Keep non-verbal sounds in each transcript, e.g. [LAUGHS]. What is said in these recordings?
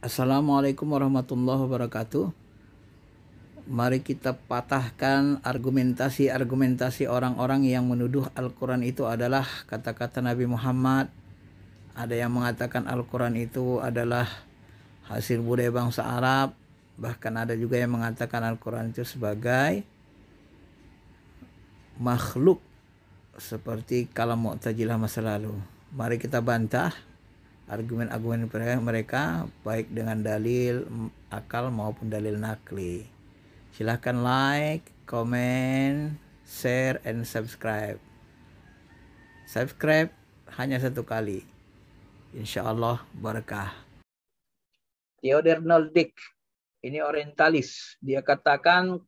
Assalamualaikum warahmatullahi wabarakatuh. Mari kita patahkan argumentasi-argumentasi orang-orang yang menuduh Al-Quran itu adalah kata-kata Nabi Muhammad. Ada yang mengatakan Al-Quran itu adalah hasil budaya bangsa Arab. Bahkan ada juga yang mengatakan Al-Quran itu sebagai makhluk seperti kalam Mu'tajilah masa lalu. Mari kita bantah argumen-argumen mereka baik dengan dalil akal maupun dalil nakli. Silahkan like, comment, share, and subscribe. Subscribe hanya satu kali. Insya Allah berkah. Theodore Noldik, ini orientalis. Dia katakan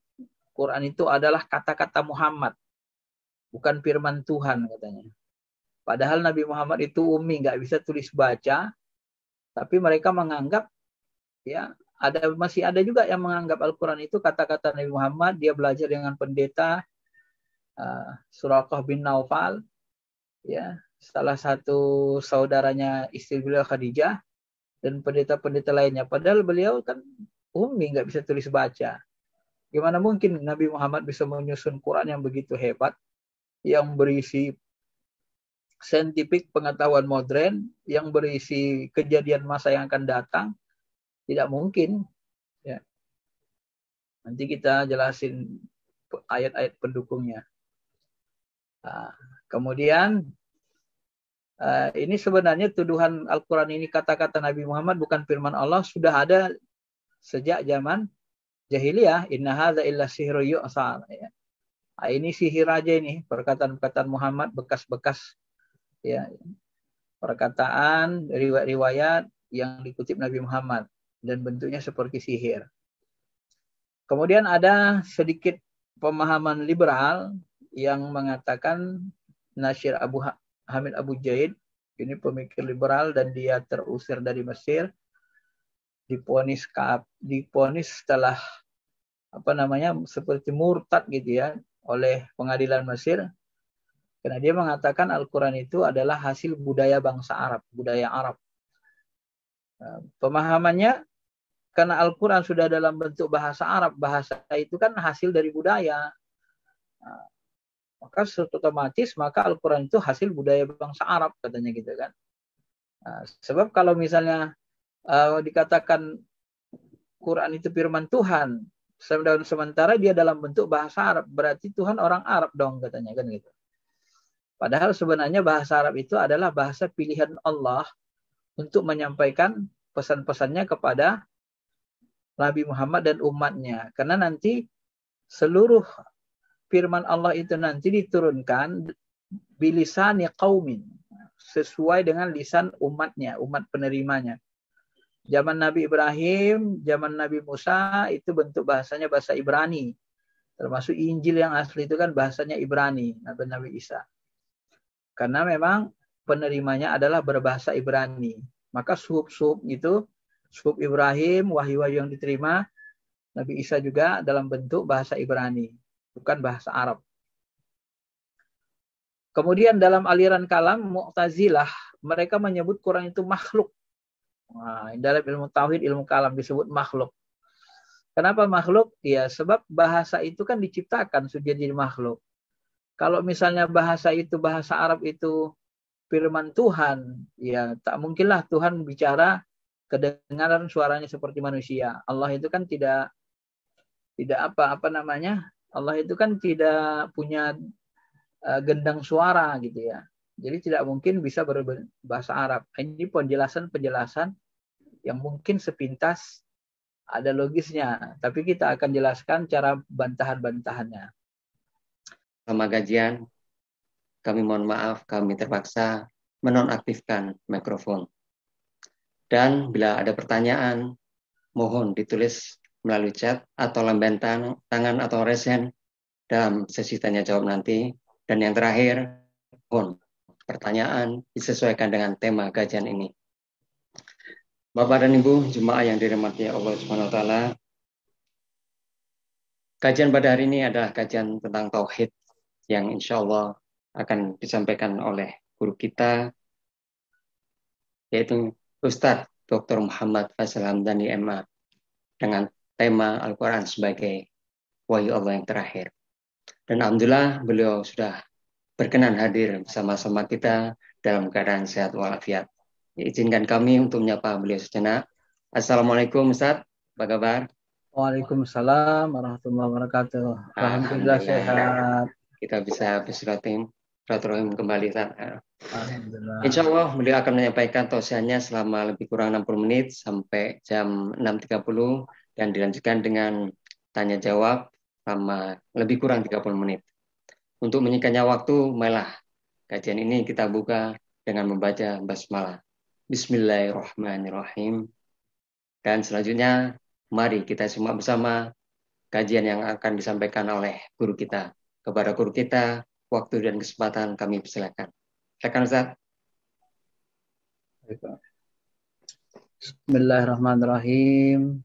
Quran itu adalah kata-kata Muhammad. Bukan firman Tuhan katanya. Padahal Nabi Muhammad itu umi, nggak bisa tulis baca, tapi mereka menganggap ya ada masih ada juga yang menganggap Al-Quran itu kata-kata Nabi Muhammad. Dia belajar dengan pendeta uh, Surakoh bin Naufal, ya salah satu saudaranya istri beliau Khadijah dan pendeta-pendeta lainnya. Padahal beliau kan umi nggak bisa tulis baca. Gimana mungkin Nabi Muhammad bisa menyusun Quran yang begitu hebat, yang berisi saintifik pengetahuan modern yang berisi kejadian masa yang akan datang tidak mungkin ya nanti kita jelasin ayat-ayat pendukungnya nah, kemudian eh, ini sebenarnya tuduhan Al-Quran ini kata-kata Nabi Muhammad bukan firman Allah sudah ada sejak zaman jahiliyah. Inna hadza illa sihru yu'sar. Ya. Nah, ini sihir aja ini perkataan-perkataan Muhammad bekas-bekas Ya, ya perkataan riwayat-riwayat yang dikutip Nabi Muhammad dan bentuknya seperti sihir. Kemudian ada sedikit pemahaman liberal yang mengatakan Nasir Abu Hamid Abu Jaid ini pemikir liberal dan dia terusir dari Mesir diponis diponis setelah apa namanya seperti murtad gitu ya oleh pengadilan Mesir karena dia mengatakan Al-Quran itu adalah hasil budaya bangsa Arab, budaya Arab. Nah, pemahamannya, karena Al-Quran sudah dalam bentuk bahasa Arab, bahasa itu kan hasil dari budaya. Nah, maka otomatis maka Al-Quran itu hasil budaya bangsa Arab katanya gitu kan. Nah, sebab kalau misalnya eh, dikatakan Quran itu firman Tuhan, sementara dia dalam bentuk bahasa Arab, berarti Tuhan orang Arab dong katanya kan gitu. Padahal sebenarnya bahasa Arab itu adalah bahasa pilihan Allah untuk menyampaikan pesan-pesannya kepada Nabi Muhammad dan umatnya. Karena nanti seluruh firman Allah itu nanti diturunkan bilisani qaumin sesuai dengan lisan umatnya, umat penerimanya. Zaman Nabi Ibrahim, zaman Nabi Musa itu bentuk bahasanya bahasa Ibrani. Termasuk Injil yang asli itu kan bahasanya Ibrani, Nabi Nabi Isa. Karena memang penerimanya adalah berbahasa Ibrani. Maka suhub-suhub gitu, suhub Ibrahim, wahyu-wahyu yang diterima, Nabi Isa juga dalam bentuk bahasa Ibrani, bukan bahasa Arab. Kemudian dalam aliran kalam Mu'tazilah, mereka menyebut Quran itu makhluk. Nah, dalam ilmu tauhid, ilmu kalam disebut makhluk. Kenapa makhluk? Ya, sebab bahasa itu kan diciptakan sudah jadi makhluk. Kalau misalnya bahasa itu bahasa Arab itu firman Tuhan, ya tak mungkinlah Tuhan bicara kedengaran suaranya seperti manusia. Allah itu kan tidak tidak apa apa namanya? Allah itu kan tidak punya uh, gendang suara gitu ya. Jadi tidak mungkin bisa berbahasa Arab. Ini penjelasan-penjelasan yang mungkin sepintas ada logisnya, tapi kita akan jelaskan cara bantahan-bantahannya. Selamat gajian, kami mohon maaf, kami terpaksa menonaktifkan mikrofon. Dan bila ada pertanyaan, mohon ditulis melalui chat atau lambaian tangan atau resen dalam sesi tanya jawab nanti. Dan yang terakhir, mohon pertanyaan disesuaikan dengan tema gajian ini. Bapak dan Ibu, jemaah yang dirahmati Allah Subhanahu wa taala. Kajian pada hari ini adalah kajian tentang tauhid yang insya Allah akan disampaikan oleh guru kita, yaitu Ustadz Dr. Muhammad Faisal Hamdani MA dengan tema Al-Quran sebagai wahyu Allah yang terakhir. Dan Alhamdulillah beliau sudah berkenan hadir bersama-sama kita dalam keadaan sehat walafiat. Izinkan kami untuk menyapa beliau sejenak. Assalamualaikum Ustaz, apa kabar? Waalaikumsalam warahmatullahi wabarakatuh. Alhamdulillah sehat kita bisa bersilaturahim kembali sana. Insya Allah beliau akan menyampaikan tausiahnya selama lebih kurang 60 menit sampai jam 6.30 dan dilanjutkan dengan tanya jawab selama lebih kurang 30 menit. Untuk menyingkatnya waktu, malah kajian ini kita buka dengan membaca basmalah. Bismillahirrahmanirrahim. Dan selanjutnya, mari kita simak bersama kajian yang akan disampaikan oleh guru kita, kepada guru kita. Waktu dan kesempatan kami persilakan. Silakan Ustaz. Bismillahirrahmanirrahim.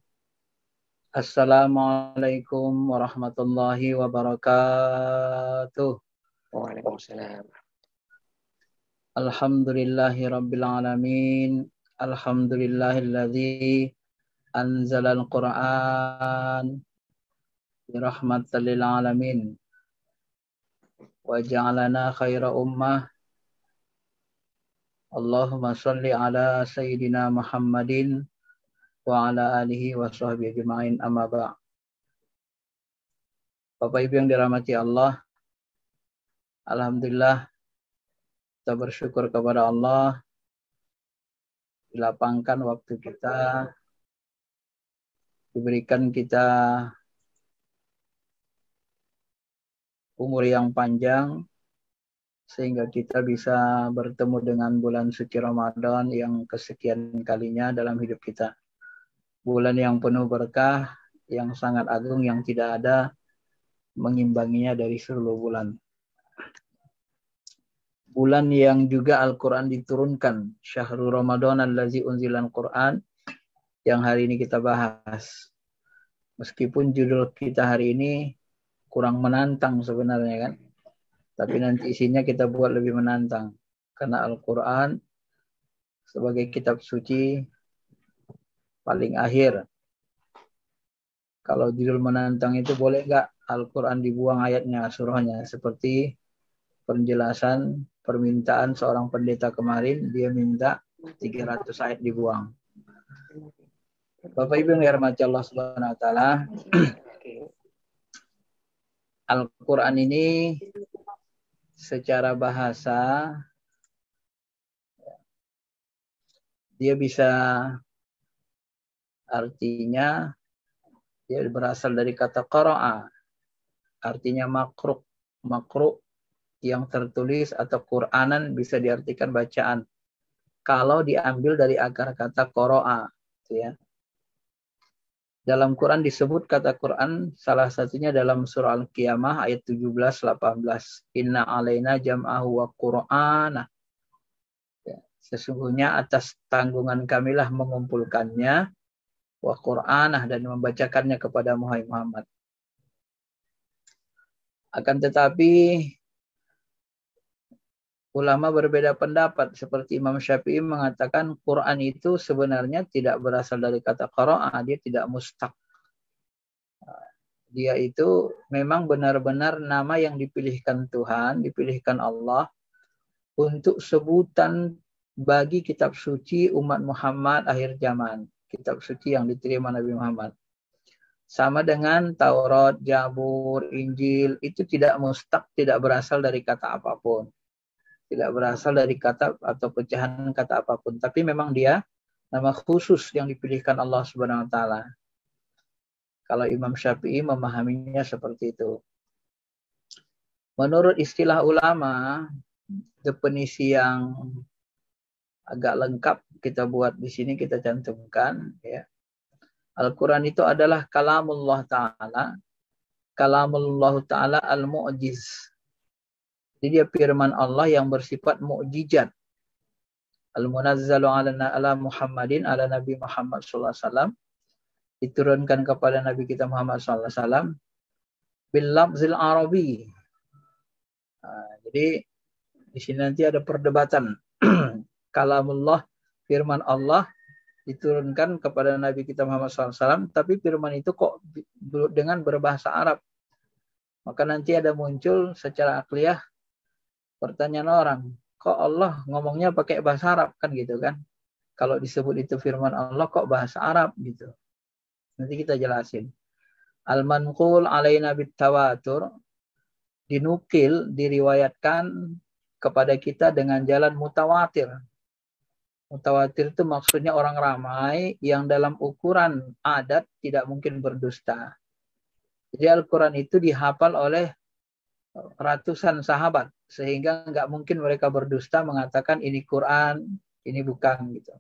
Assalamualaikum warahmatullahi wabarakatuh. Waalaikumsalam. Alhamdulillahi rabbil alamin. Alhamdulillahilladzi anzalal Qur'an Rahmatan lil alamin. وجعلنا خير أمة اللهم صل على سيدنا محمد وعلى آله وصحبه أجمعين أما بعد Bapak Ibu yang dirahmati Allah, Alhamdulillah kita bersyukur kepada Allah dilapangkan waktu kita diberikan kita umur yang panjang sehingga kita bisa bertemu dengan bulan suci Ramadan yang kesekian kalinya dalam hidup kita. Bulan yang penuh berkah, yang sangat agung, yang tidak ada mengimbanginya dari seluruh bulan. Bulan yang juga Al-Quran diturunkan, Syahrul Ramadan al-Lazi Unzilan Quran, yang hari ini kita bahas. Meskipun judul kita hari ini kurang menantang sebenarnya kan. Tapi hmm. nanti isinya kita buat lebih menantang. Karena Al-Quran sebagai kitab suci paling akhir. Kalau judul menantang itu boleh nggak Al-Quran dibuang ayatnya, surahnya. Seperti penjelasan permintaan seorang pendeta kemarin, dia minta 300 ayat dibuang. Bapak Ibu yang dihormati Allah Subhanahu wa Al-Quran ini secara bahasa dia bisa artinya dia berasal dari kata qara'a artinya makruk makruk yang tertulis atau Quranan bisa diartikan bacaan kalau diambil dari akar kata qara'a gitu ya dalam Quran disebut kata Quran salah satunya dalam surah Al-Qiyamah ayat 17 18. Inna alaina jam'ahu wa qur'ana. Ya, sesungguhnya atas tanggungan kamilah mengumpulkannya wa qur'anah dan membacakannya kepada Muhammad. Akan tetapi Ulama berbeda pendapat seperti Imam Syafi'i mengatakan Quran itu sebenarnya tidak berasal dari kata qara'a, dia tidak mustaq. Dia itu memang benar-benar nama yang dipilihkan Tuhan, dipilihkan Allah untuk sebutan bagi kitab suci umat Muhammad akhir zaman, kitab suci yang diterima Nabi Muhammad. Sama dengan Taurat, Jabur, Injil, itu tidak mustaq, tidak berasal dari kata apapun tidak berasal dari kata atau pecahan kata apapun, tapi memang dia nama khusus yang dipilihkan Allah Subhanahu wa taala. Kalau Imam Syafi'i memahaminya seperti itu. Menurut istilah ulama, definisi yang agak lengkap kita buat di sini kita cantumkan ya. Al-Qur'an itu adalah kalamullah taala. Kalamullah taala al-mu'jiz jadi dia firman Allah yang bersifat mukjizat. Al-munazzalu ala, ala Muhammadin ala Nabi Muhammad sallallahu alaihi wasallam diturunkan kepada Nabi kita Muhammad sallallahu alaihi wasallam bil lafzil arabi. jadi di sini nanti ada perdebatan [CLEARS THROAT] kalamullah firman Allah diturunkan kepada Nabi kita Muhammad SAW, tapi firman itu kok dengan berbahasa Arab. Maka nanti ada muncul secara akliah pertanyaan orang, kok Allah ngomongnya pakai bahasa Arab kan gitu kan? Kalau disebut itu firman Allah kok bahasa Arab gitu. Nanti kita jelasin. Al-manqul alaina bitawatur dinukil, diriwayatkan kepada kita dengan jalan mutawatir. Mutawatir itu maksudnya orang ramai yang dalam ukuran adat tidak mungkin berdusta. Jadi Al-Quran itu dihafal oleh ratusan sahabat sehingga nggak mungkin mereka berdusta mengatakan ini Quran ini bukan gitu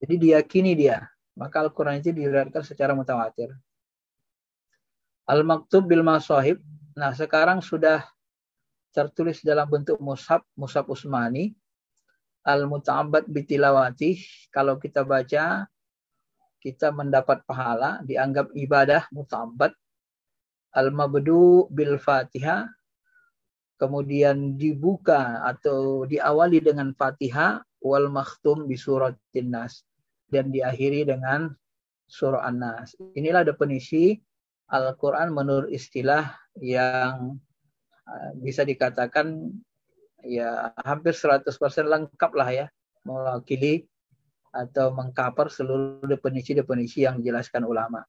jadi diyakini dia maka Al-Quran itu diriwayatkan secara mutawatir Al-Maktub bil Ma'sohib. nah sekarang sudah tertulis dalam bentuk mushaf mushaf Usmani al mutaabat bitilawati kalau kita baca kita mendapat pahala dianggap ibadah mutaabat al-mabdu bil Fatihah kemudian dibuka atau diawali dengan Fatihah wal makhtum bi suratin nas dan diakhiri dengan surah an Inilah definisi Al-Qur'an menurut istilah yang eh, bisa dikatakan ya hampir 100% lengkap lah ya mewakili atau mengcover seluruh definisi-definisi yang dijelaskan ulama. [CLEARS THROAT]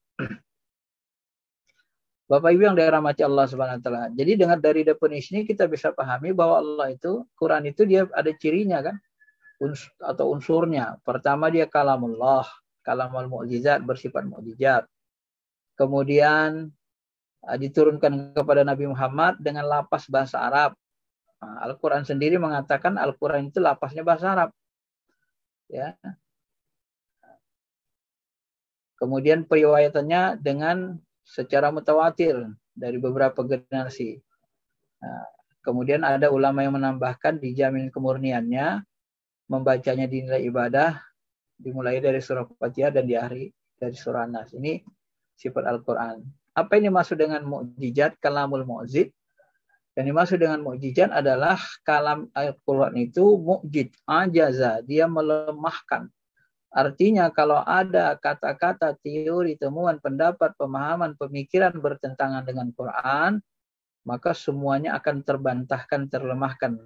Bapak Ibu yang mati Allah Subhanahu wa taala. Jadi dengan dari definisi ini kita bisa pahami bahwa Allah itu Quran itu dia ada cirinya kan Uns, atau unsurnya. Pertama dia kalamullah, kalamul mukjizat bersifat mukjizat. Kemudian eh, diturunkan kepada Nabi Muhammad dengan lapas bahasa Arab. Nah, Al-Qur'an sendiri mengatakan Al-Qur'an itu lapasnya bahasa Arab. Ya. Kemudian periwayatannya dengan secara mutawatir dari beberapa generasi. Nah, kemudian ada ulama yang menambahkan dijamin kemurniannya, membacanya dinilai ibadah, dimulai dari surah Fatihah dan diakhiri dari surah Nas. Ini sifat Al-Quran. Apa ini maksud dengan mukjizat kalamul mukjizat? Yang dimaksud dengan mukjizat adalah kalam ayat quran itu mukjiz ajaza, dia melemahkan, Artinya kalau ada kata-kata, teori, temuan, pendapat, pemahaman, pemikiran bertentangan dengan Quran, maka semuanya akan terbantahkan, terlemahkan.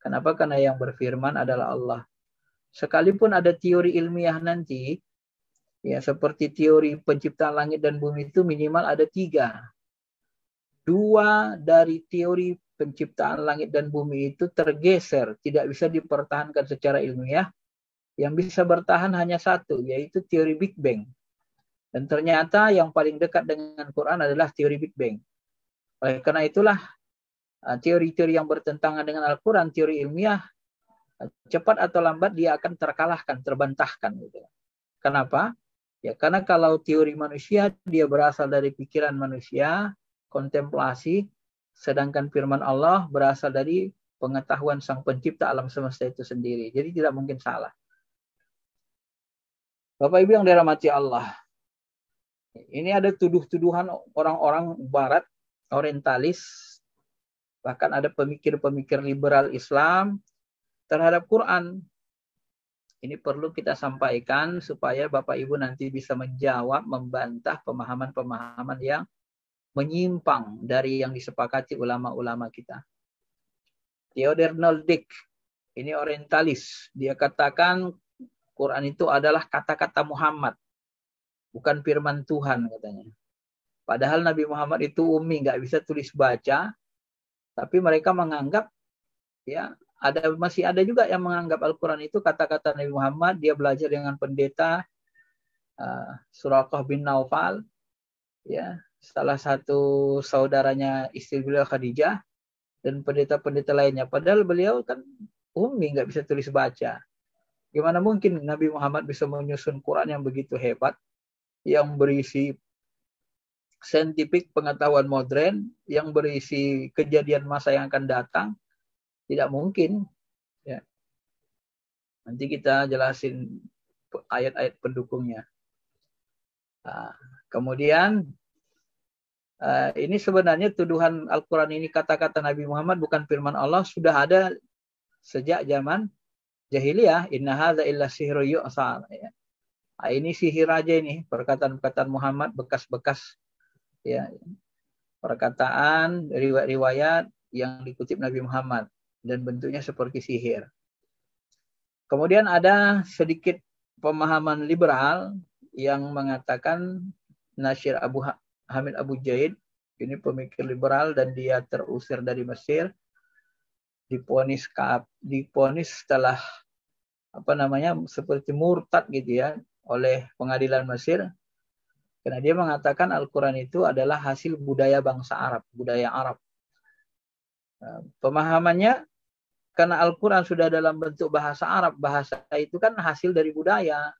Kenapa? Karena yang berfirman adalah Allah. Sekalipun ada teori ilmiah nanti, ya seperti teori penciptaan langit dan bumi itu minimal ada tiga. Dua dari teori penciptaan langit dan bumi itu tergeser, tidak bisa dipertahankan secara ilmiah, yang bisa bertahan hanya satu, yaitu teori Big Bang. Dan ternyata yang paling dekat dengan Quran adalah teori Big Bang. Oleh karena itulah uh, teori-teori yang bertentangan dengan Al-Quran, teori ilmiah, uh, cepat atau lambat dia akan terkalahkan, terbantahkan. Gitu. Kenapa? Ya karena kalau teori manusia dia berasal dari pikiran manusia, kontemplasi, sedangkan firman Allah berasal dari pengetahuan sang pencipta alam semesta itu sendiri. Jadi tidak mungkin salah. Bapak Ibu yang dirahmati Allah. Ini ada tuduh-tuduhan orang-orang barat, orientalis, bahkan ada pemikir-pemikir liberal Islam terhadap Quran. Ini perlu kita sampaikan supaya Bapak Ibu nanti bisa menjawab, membantah pemahaman-pemahaman yang menyimpang dari yang disepakati ulama-ulama kita. Theodor Noldik, ini orientalis, dia katakan Quran itu adalah kata-kata Muhammad, bukan firman Tuhan katanya. Padahal Nabi Muhammad itu umi, nggak bisa tulis baca, tapi mereka menganggap ya ada masih ada juga yang menganggap Al-Quran itu kata-kata Nabi Muhammad. Dia belajar dengan pendeta uh, Surakoh bin Naufal, ya salah satu saudaranya istri beliau Khadijah dan pendeta-pendeta lainnya. Padahal beliau kan umi nggak bisa tulis baca. Gimana mungkin Nabi Muhammad bisa menyusun Quran yang begitu hebat, yang berisi saintifik pengetahuan modern, yang berisi kejadian masa yang akan datang? Tidak mungkin. Ya. Nanti kita jelasin ayat-ayat pendukungnya. Ah, kemudian ah, ini sebenarnya tuduhan Al-Quran ini kata-kata Nabi Muhammad bukan firman Allah sudah ada sejak zaman jahiliyah inna hadza illa sihru yu'sal ya. Nah, ini sihir aja ini perkataan-perkataan Muhammad bekas-bekas ya perkataan riwayat-riwayat yang dikutip Nabi Muhammad dan bentuknya seperti sihir. Kemudian ada sedikit pemahaman liberal yang mengatakan Nasir Abu Hamid Abu Jaid ini pemikir liberal dan dia terusir dari Mesir diponis diponis setelah apa namanya seperti murtad gitu ya oleh pengadilan Mesir karena dia mengatakan Al-Quran itu adalah hasil budaya bangsa Arab, budaya Arab. Nah, pemahamannya, karena Al-Quran sudah dalam bentuk bahasa Arab, bahasa itu kan hasil dari budaya.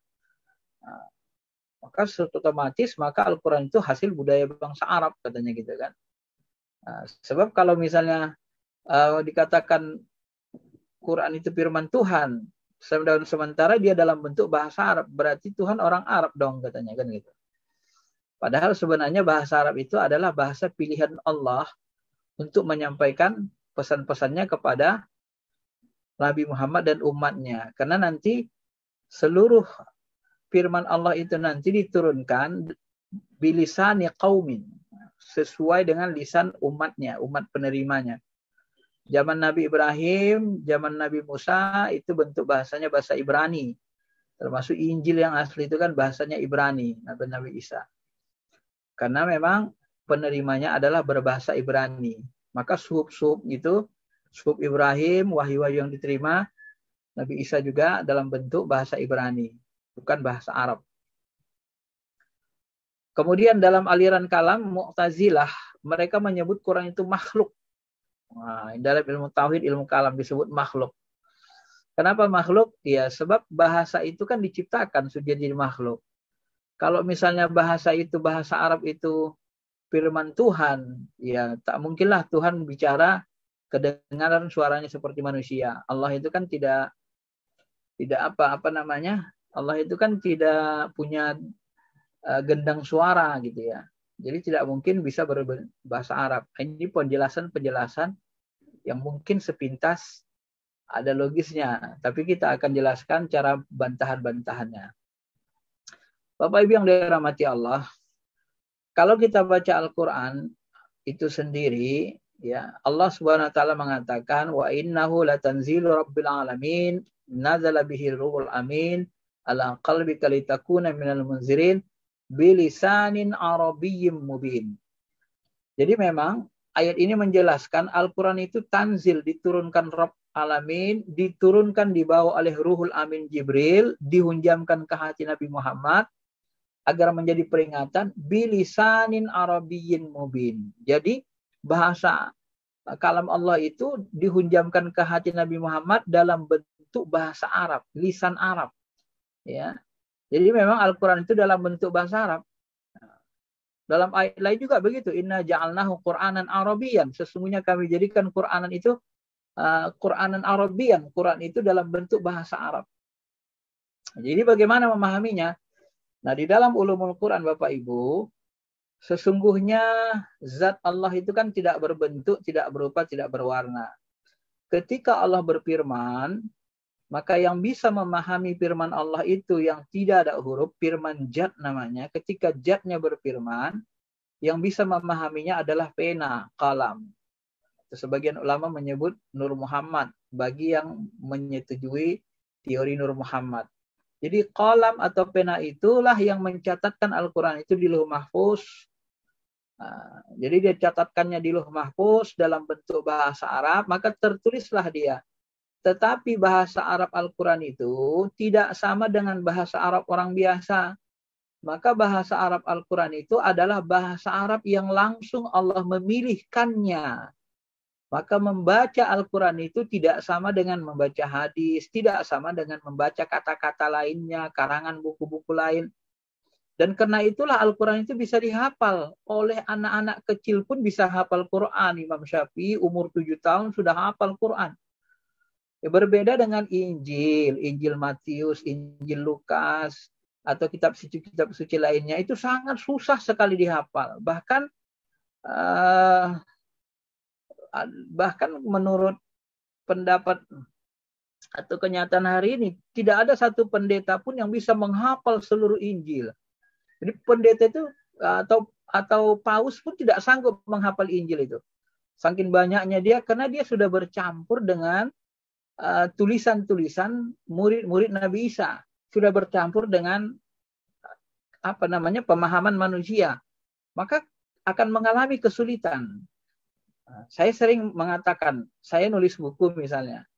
Nah, maka otomatis maka Al-Quran itu hasil budaya bangsa Arab katanya gitu kan. Nah, sebab kalau misalnya uh, dikatakan Quran itu firman Tuhan sementara dia dalam bentuk bahasa Arab berarti Tuhan orang Arab dong katanya kan gitu padahal sebenarnya bahasa Arab itu adalah bahasa pilihan Allah untuk menyampaikan pesan-pesannya kepada Nabi Muhammad dan umatnya karena nanti seluruh firman Allah itu nanti diturunkan bilisani qaumin sesuai dengan lisan umatnya, umat penerimanya. Zaman Nabi Ibrahim, zaman Nabi Musa itu bentuk bahasanya bahasa Ibrani. Termasuk Injil yang asli itu kan bahasanya Ibrani, Nabi Nabi Isa. Karena memang penerimanya adalah berbahasa Ibrani. Maka suhub-suhub itu, suhub Ibrahim, wahyu-wahyu yang diterima, Nabi Isa juga dalam bentuk bahasa Ibrani, bukan bahasa Arab. Kemudian dalam aliran kalam Mu'tazilah, mereka menyebut Quran itu makhluk. Nah, dalam ilmu tauhid, ilmu kalam disebut makhluk. Kenapa makhluk? Ya, sebab bahasa itu kan diciptakan sudah jadi makhluk. Kalau misalnya bahasa itu bahasa Arab itu firman Tuhan, ya tak mungkinlah Tuhan bicara kedengaran suaranya seperti manusia. Allah itu kan tidak tidak apa apa namanya? Allah itu kan tidak punya uh, gendang suara gitu ya. Jadi tidak mungkin bisa berbahasa Arab. Nah, ini penjelasan-penjelasan yang mungkin sepintas ada logisnya, tapi kita akan jelaskan cara bantahan-bantahannya. Bapak Ibu yang dirahmati Allah, kalau kita baca Al-Qur'an itu sendiri ya Allah Subhanahu wa taala mengatakan wa innahu latanzilu rabbil alamin nazala bihi ruhul amin ala qalbi kalitakuna minal munzirin bilisanin arabiyyin mubin. Jadi memang ayat ini menjelaskan Al-Quran itu tanzil, diturunkan Rabb Alamin, diturunkan dibawa oleh Ruhul Amin Jibril, dihunjamkan ke hati Nabi Muhammad, agar menjadi peringatan bilisanin arabiyyin mubin. Jadi bahasa kalam Allah itu dihunjamkan ke hati Nabi Muhammad dalam bentuk bahasa Arab, lisan Arab. Ya, jadi memang Al-Quran itu dalam bentuk bahasa Arab. Dalam ayat lain juga begitu. Inna ja'alnahu Qur'anan Arabian. Sesungguhnya kami jadikan Qur'anan itu uh, Qur'anan Arabian. Qur'an itu dalam bentuk bahasa Arab. Jadi bagaimana memahaminya? Nah, di dalam ulumul Qur'an Bapak Ibu, sesungguhnya zat Allah itu kan tidak berbentuk, tidak berupa, tidak berwarna. Ketika Allah berfirman, maka yang bisa memahami firman Allah itu yang tidak ada huruf, firman jad namanya. Ketika jadnya berfirman, yang bisa memahaminya adalah pena, kalam. Sebagian ulama menyebut Nur Muhammad bagi yang menyetujui teori Nur Muhammad. Jadi kalam atau pena itulah yang mencatatkan Al-Quran itu di Luh Mahfuz. Ah, jadi dia catatkannya di Luh Mahfuz dalam bentuk bahasa Arab, maka tertulislah dia tetapi bahasa Arab Al-Quran itu tidak sama dengan bahasa Arab orang biasa. Maka bahasa Arab Al-Quran itu adalah bahasa Arab yang langsung Allah memilihkannya. Maka membaca Al-Quran itu tidak sama dengan membaca hadis, tidak sama dengan membaca kata-kata lainnya, karangan buku-buku lain. Dan karena itulah Al-Quran itu bisa dihafal. Oleh anak-anak kecil pun bisa hafal Quran. Imam Syafi'i umur 7 tahun sudah hafal Quran. Ya, berbeda dengan Injil, Injil Matius, Injil Lukas, atau kitab suci-kitab suci lainnya itu sangat susah sekali dihafal. Bahkan uh, bahkan menurut pendapat atau kenyataan hari ini tidak ada satu pendeta pun yang bisa menghafal seluruh Injil. Jadi pendeta itu atau atau paus pun tidak sanggup menghafal Injil itu. Saking banyaknya dia karena dia sudah bercampur dengan Eh, tulisan-tulisan murid-murid Nabi Isa sudah bercampur dengan apa namanya pemahaman manusia, maka akan mengalami kesulitan. Eh, saya sering mengatakan, saya nulis buku misalnya.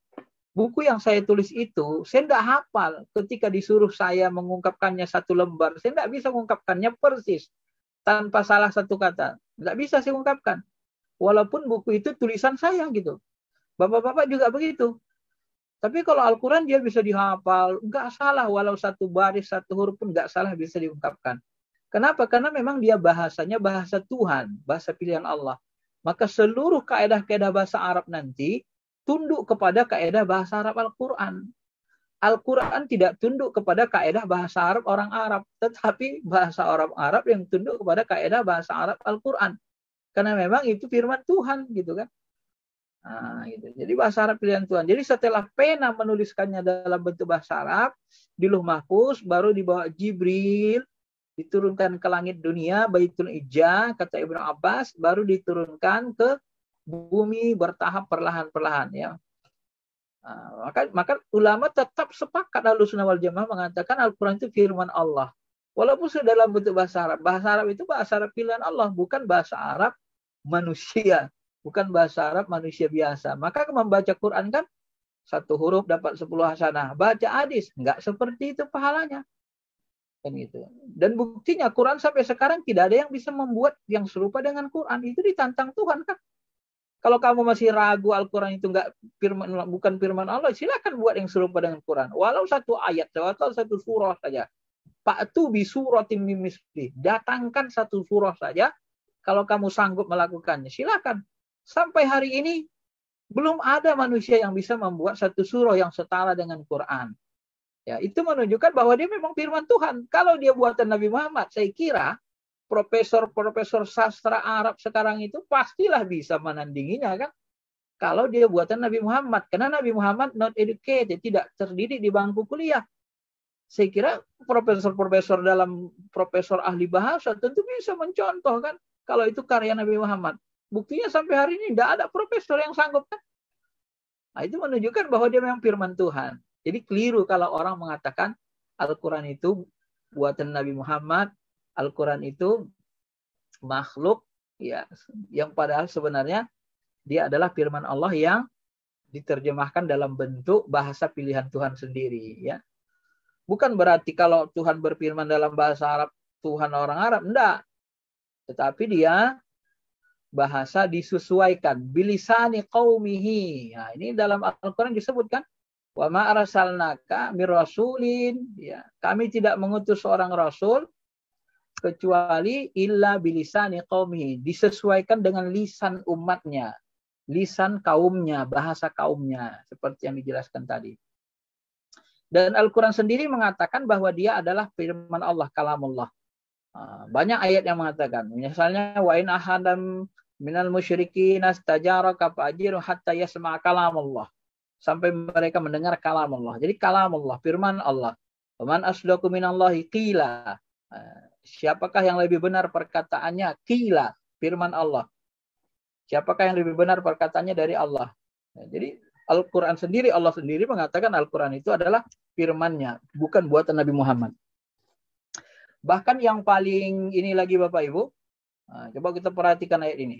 Buku yang saya tulis itu, saya tidak hafal ketika disuruh saya mengungkapkannya satu lembar. Saya tidak bisa mengungkapkannya persis tanpa salah satu kata. Tidak bisa saya ungkapkan. Walaupun buku itu tulisan saya gitu. Bapak-bapak juga begitu tapi kalau Al-Quran dia bisa dihafal, nggak salah walau satu baris, satu huruf pun nggak salah bisa diungkapkan. Kenapa? Karena memang dia bahasanya bahasa Tuhan, bahasa pilihan Allah. Maka seluruh kaedah-kaedah bahasa Arab nanti tunduk kepada kaedah bahasa Arab Al-Quran. Al-Quran tidak tunduk kepada kaedah bahasa Arab orang Arab, tetapi bahasa Arab Arab yang tunduk kepada kaedah bahasa Arab Al-Quran. Karena memang itu firman Tuhan gitu kan. Nah, gitu. Jadi bahasa Arab pilihan Tuhan. Jadi setelah pena menuliskannya dalam bentuk bahasa Arab di Luh Mahfuz, baru dibawa Jibril diturunkan ke langit dunia Baitul Ija kata Ibnu Abbas baru diturunkan ke bumi bertahap perlahan-perlahan ya. Nah, maka maka ulama tetap sepakat lalu sunnah wal jamaah mengatakan Al-Quran itu firman Allah. Walaupun sudah dalam bentuk bahasa Arab. Bahasa Arab itu bahasa Arab pilihan Allah, bukan bahasa Arab manusia bukan bahasa Arab manusia biasa. Maka membaca Quran kan satu huruf dapat sepuluh hasanah. Baca hadis nggak seperti itu pahalanya. Dan itu. Dan buktinya Quran sampai sekarang tidak ada yang bisa membuat yang serupa dengan Quran. Itu ditantang Tuhan kan. Kalau kamu masih ragu Al-Quran itu nggak firman bukan firman Allah, silakan buat yang serupa dengan Quran. Walau satu ayat, atau satu surah saja. Pak tu bi suratim mimisli. Datangkan satu surah saja. Kalau kamu sanggup melakukannya, silakan. Sampai hari ini belum ada manusia yang bisa membuat satu surah yang setara dengan Quran. Ya, itu menunjukkan bahwa dia memang firman Tuhan. Kalau dia buatan Nabi Muhammad, saya kira profesor-profesor sastra Arab sekarang itu pastilah bisa menandinginya kan. Kalau dia buatan Nabi Muhammad, karena Nabi Muhammad not educated, tidak terdidik di bangku kuliah. Saya kira profesor-profesor dalam profesor ahli bahasa tentu bisa mencontoh kan kalau itu karya Nabi Muhammad. Buktinya sampai hari ini tidak ada profesor yang sanggup kan? Nah, itu menunjukkan bahwa dia memang firman Tuhan. Jadi keliru kalau orang mengatakan Al-Quran itu buatan Nabi Muhammad, Al-Quran itu makhluk ya yang padahal sebenarnya dia adalah firman Allah yang diterjemahkan dalam bentuk bahasa pilihan Tuhan sendiri ya. Bukan berarti kalau Tuhan berfirman dalam bahasa Arab Tuhan orang Arab, tidak. Tetapi dia bahasa disesuaikan bilisani qaumihi. Nah, ini dalam Al-Qur'an disebutkan wa ma arsalnaka rasulin ya. Kami tidak mengutus seorang rasul kecuali illa bilisani qaumihi, disesuaikan dengan lisan umatnya, lisan kaumnya, bahasa kaumnya seperti yang dijelaskan tadi. Dan Al-Quran sendiri mengatakan bahwa dia adalah firman Allah, kalamullah. Ah, banyak ayat yang mengatakan, misalnya, wa in ahadam minal musyriki astajaraka fa'ajiru hatta yasma' kalam Allah. Sampai mereka mendengar kalam Allah. Jadi kalam Allah, firman Allah. Man asdaku minallahi qila. Eh, siapakah yang lebih benar perkataannya? Qila, firman Allah. Siapakah yang lebih benar perkataannya dari Allah? Eh, jadi Al-Quran sendiri, Allah sendiri mengatakan Al-Quran itu adalah firmannya, bukan buatan Nabi Muhammad. Bahkan yang paling ini lagi Bapak Ibu, eh, coba kita perhatikan ayat ini.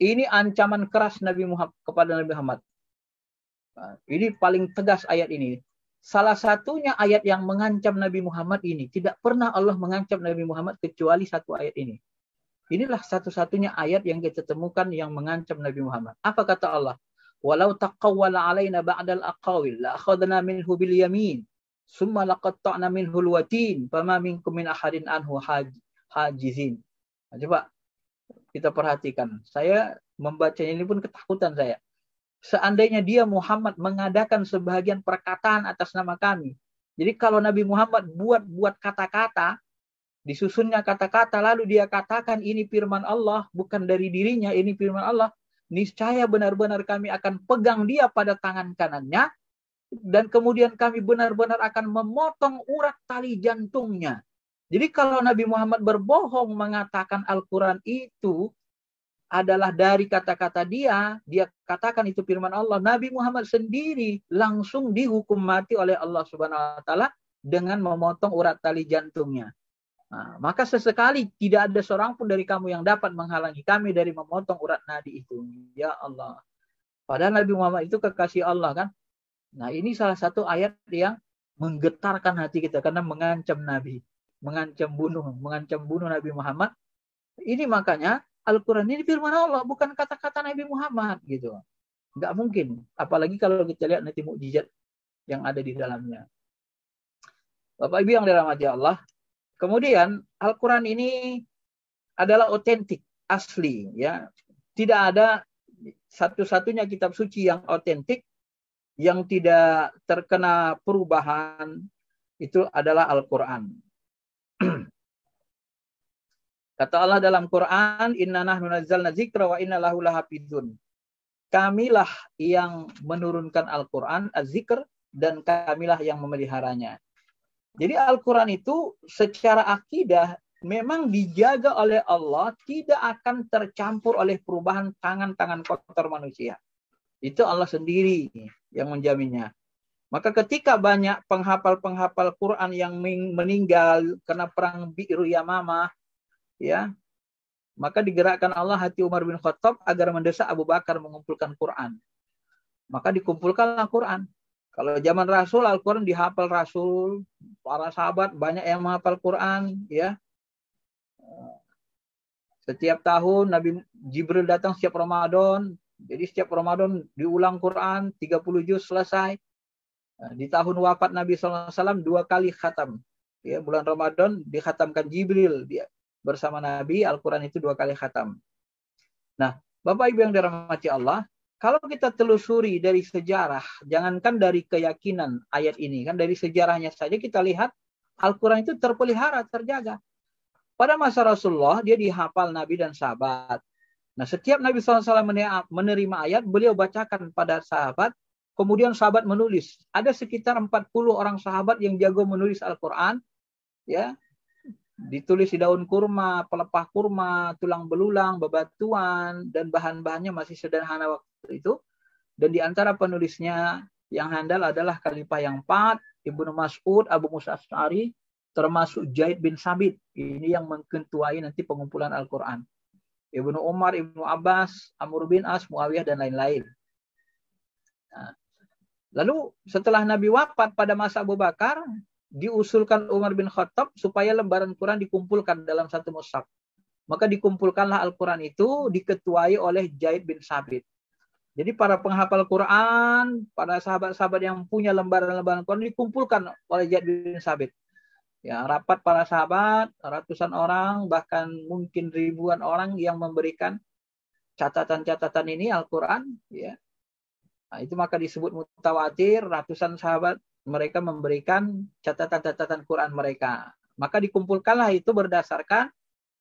Ini ancaman keras Nabi Muhammad kepada Nabi Muhammad. Nah, ini paling tegas ayat ini. Salah satunya ayat yang mengancam Nabi Muhammad ini. Tidak pernah Allah mengancam Nabi Muhammad kecuali satu ayat ini. Inilah satu-satunya ayat yang kita temukan yang mengancam Nabi Muhammad. Apa kata Allah? Walau taqawwala alaina ba'dal aqawil la akhadna minhu bil yamin summa laqatta'na minhu alwatin fama minkum min ahadin anhu hajizin. Nah, coba kita perhatikan. Saya membacanya ini pun ketakutan saya. Seandainya dia Muhammad mengadakan sebagian perkataan atas nama kami. Jadi kalau Nabi Muhammad buat-buat kata-kata, disusunnya kata-kata lalu dia katakan ini firman Allah bukan dari dirinya ini firman Allah niscaya benar-benar kami akan pegang dia pada tangan kanannya dan kemudian kami benar-benar akan memotong urat tali jantungnya jadi kalau Nabi Muhammad berbohong mengatakan Al-Quran itu adalah dari kata-kata dia, dia katakan itu firman Allah. Nabi Muhammad sendiri langsung dihukum mati oleh Allah Subhanahu Wa Taala dengan memotong urat tali jantungnya. Nah, maka sesekali tidak ada seorang pun dari kamu yang dapat menghalangi kami dari memotong urat nadi itu. Ya Allah. Padahal Nabi Muhammad itu kekasih Allah kan. Nah ini salah satu ayat yang menggetarkan hati kita karena mengancam Nabi mengancam bunuh, mengancam bunuh Nabi Muhammad. Ini makanya Al-Quran ini firman Allah, bukan kata-kata Nabi Muhammad gitu. Nggak mungkin. Apalagi kalau kita lihat nanti mukjizat yang ada di dalamnya. Bapak Ibu yang dirahmati Allah. Kemudian Al-Quran ini adalah otentik, asli. ya Tidak ada satu-satunya kitab suci yang otentik, yang tidak terkena perubahan, itu adalah Al-Quran [CLEARS THROAT] Kata Allah dalam Quran, "Inna nahnu nazzalna Nazikra wa inna lahu lahafizun." Kamilah yang menurunkan Al-Qur'an, az-zikr dan kamilah yang memeliharanya. Jadi Al-Qur'an itu secara akidah memang dijaga oleh Allah tidak akan tercampur oleh perubahan tangan-tangan kotor manusia. Itu Allah sendiri yang menjaminnya. Maka ketika banyak penghafal-penghafal Quran yang meninggal karena perang Bi'ru Yamamah, ya, maka digerakkan Allah hati Umar bin Khattab agar mendesak Abu Bakar mengumpulkan Quran. Maka dikumpulkanlah Quran. Kalau zaman Rasul Al-Quran dihafal Rasul, para sahabat banyak yang menghafal Quran, ya. Setiap tahun Nabi Jibril datang setiap Ramadan, jadi setiap Ramadan diulang Quran 30 juz selesai. Eh, di tahun wafat Nabi SAW dua kali khatam. Ya, bulan Ramadan dikhatamkan Jibril dia bersama Nabi Al-Quran itu dua kali khatam. Nah, Bapak Ibu yang dirahmati Allah, kalau kita telusuri dari sejarah, jangankan dari keyakinan ayat ini, kan dari sejarahnya saja kita lihat Al-Quran itu terpelihara, terjaga. Pada masa Rasulullah, dia dihafal Nabi dan sahabat. Nah, setiap Nabi SAW menerima ayat, beliau bacakan pada sahabat, Kemudian sahabat menulis. Ada sekitar 40 orang sahabat yang jago menulis Al-Quran. Ya, ditulis di daun kurma, pelepah kurma, tulang belulang, bebatuan, dan bahan-bahannya masih sederhana waktu itu. Dan di antara penulisnya yang handal adalah Khalifah yang empat, Ibnu Mas'ud, Abu Musa Sari, termasuk Jaid bin Sabit. Ini yang mengkentuai nanti pengumpulan Al-Quran. Ibnu Umar, Ibnu Abbas, Amr bin As, Muawiyah, dan lain-lain. Nah, Lalu setelah Nabi wafat pada masa Abu Bakar, diusulkan Umar bin Khattab supaya lembaran Quran dikumpulkan dalam satu mushaf. Maka dikumpulkanlah Al-Quran itu diketuai oleh Jaid bin Sabit. Jadi para penghafal Quran, para sahabat-sahabat yang punya lembaran-lembaran Quran dikumpulkan oleh Jaid bin Sabit. Ya, rapat para sahabat, ratusan orang, bahkan mungkin ribuan orang yang memberikan catatan-catatan ini Al-Quran, ya, Nah, itu maka disebut mutawatir, ratusan sahabat mereka memberikan catatan-catatan Quran mereka. Maka dikumpulkanlah itu berdasarkan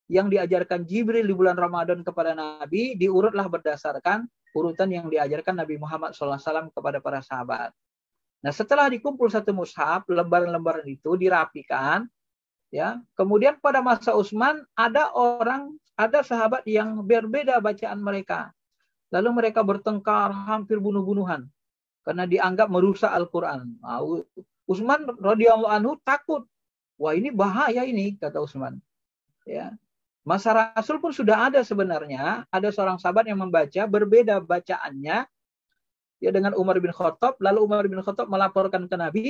yang diajarkan Jibril di bulan Ramadan kepada Nabi, diurutlah berdasarkan urutan yang diajarkan Nabi Muhammad SAW kepada para sahabat. Nah setelah dikumpul satu mushaf, lembaran-lembaran itu dirapikan, ya. Kemudian pada masa Utsman ada orang, ada sahabat yang berbeda bacaan mereka. Lalu mereka bertengkar hampir bunuh-bunuhan karena dianggap merusak Al-Qur'an. Nah, Utsman radhiyallahu anhu takut. Wah, ini bahaya ini kata Utsman. Ya. Masa Rasul pun sudah ada sebenarnya, ada seorang sahabat yang membaca berbeda bacaannya ya dengan Umar bin Khattab, lalu Umar bin Khattab melaporkan ke Nabi,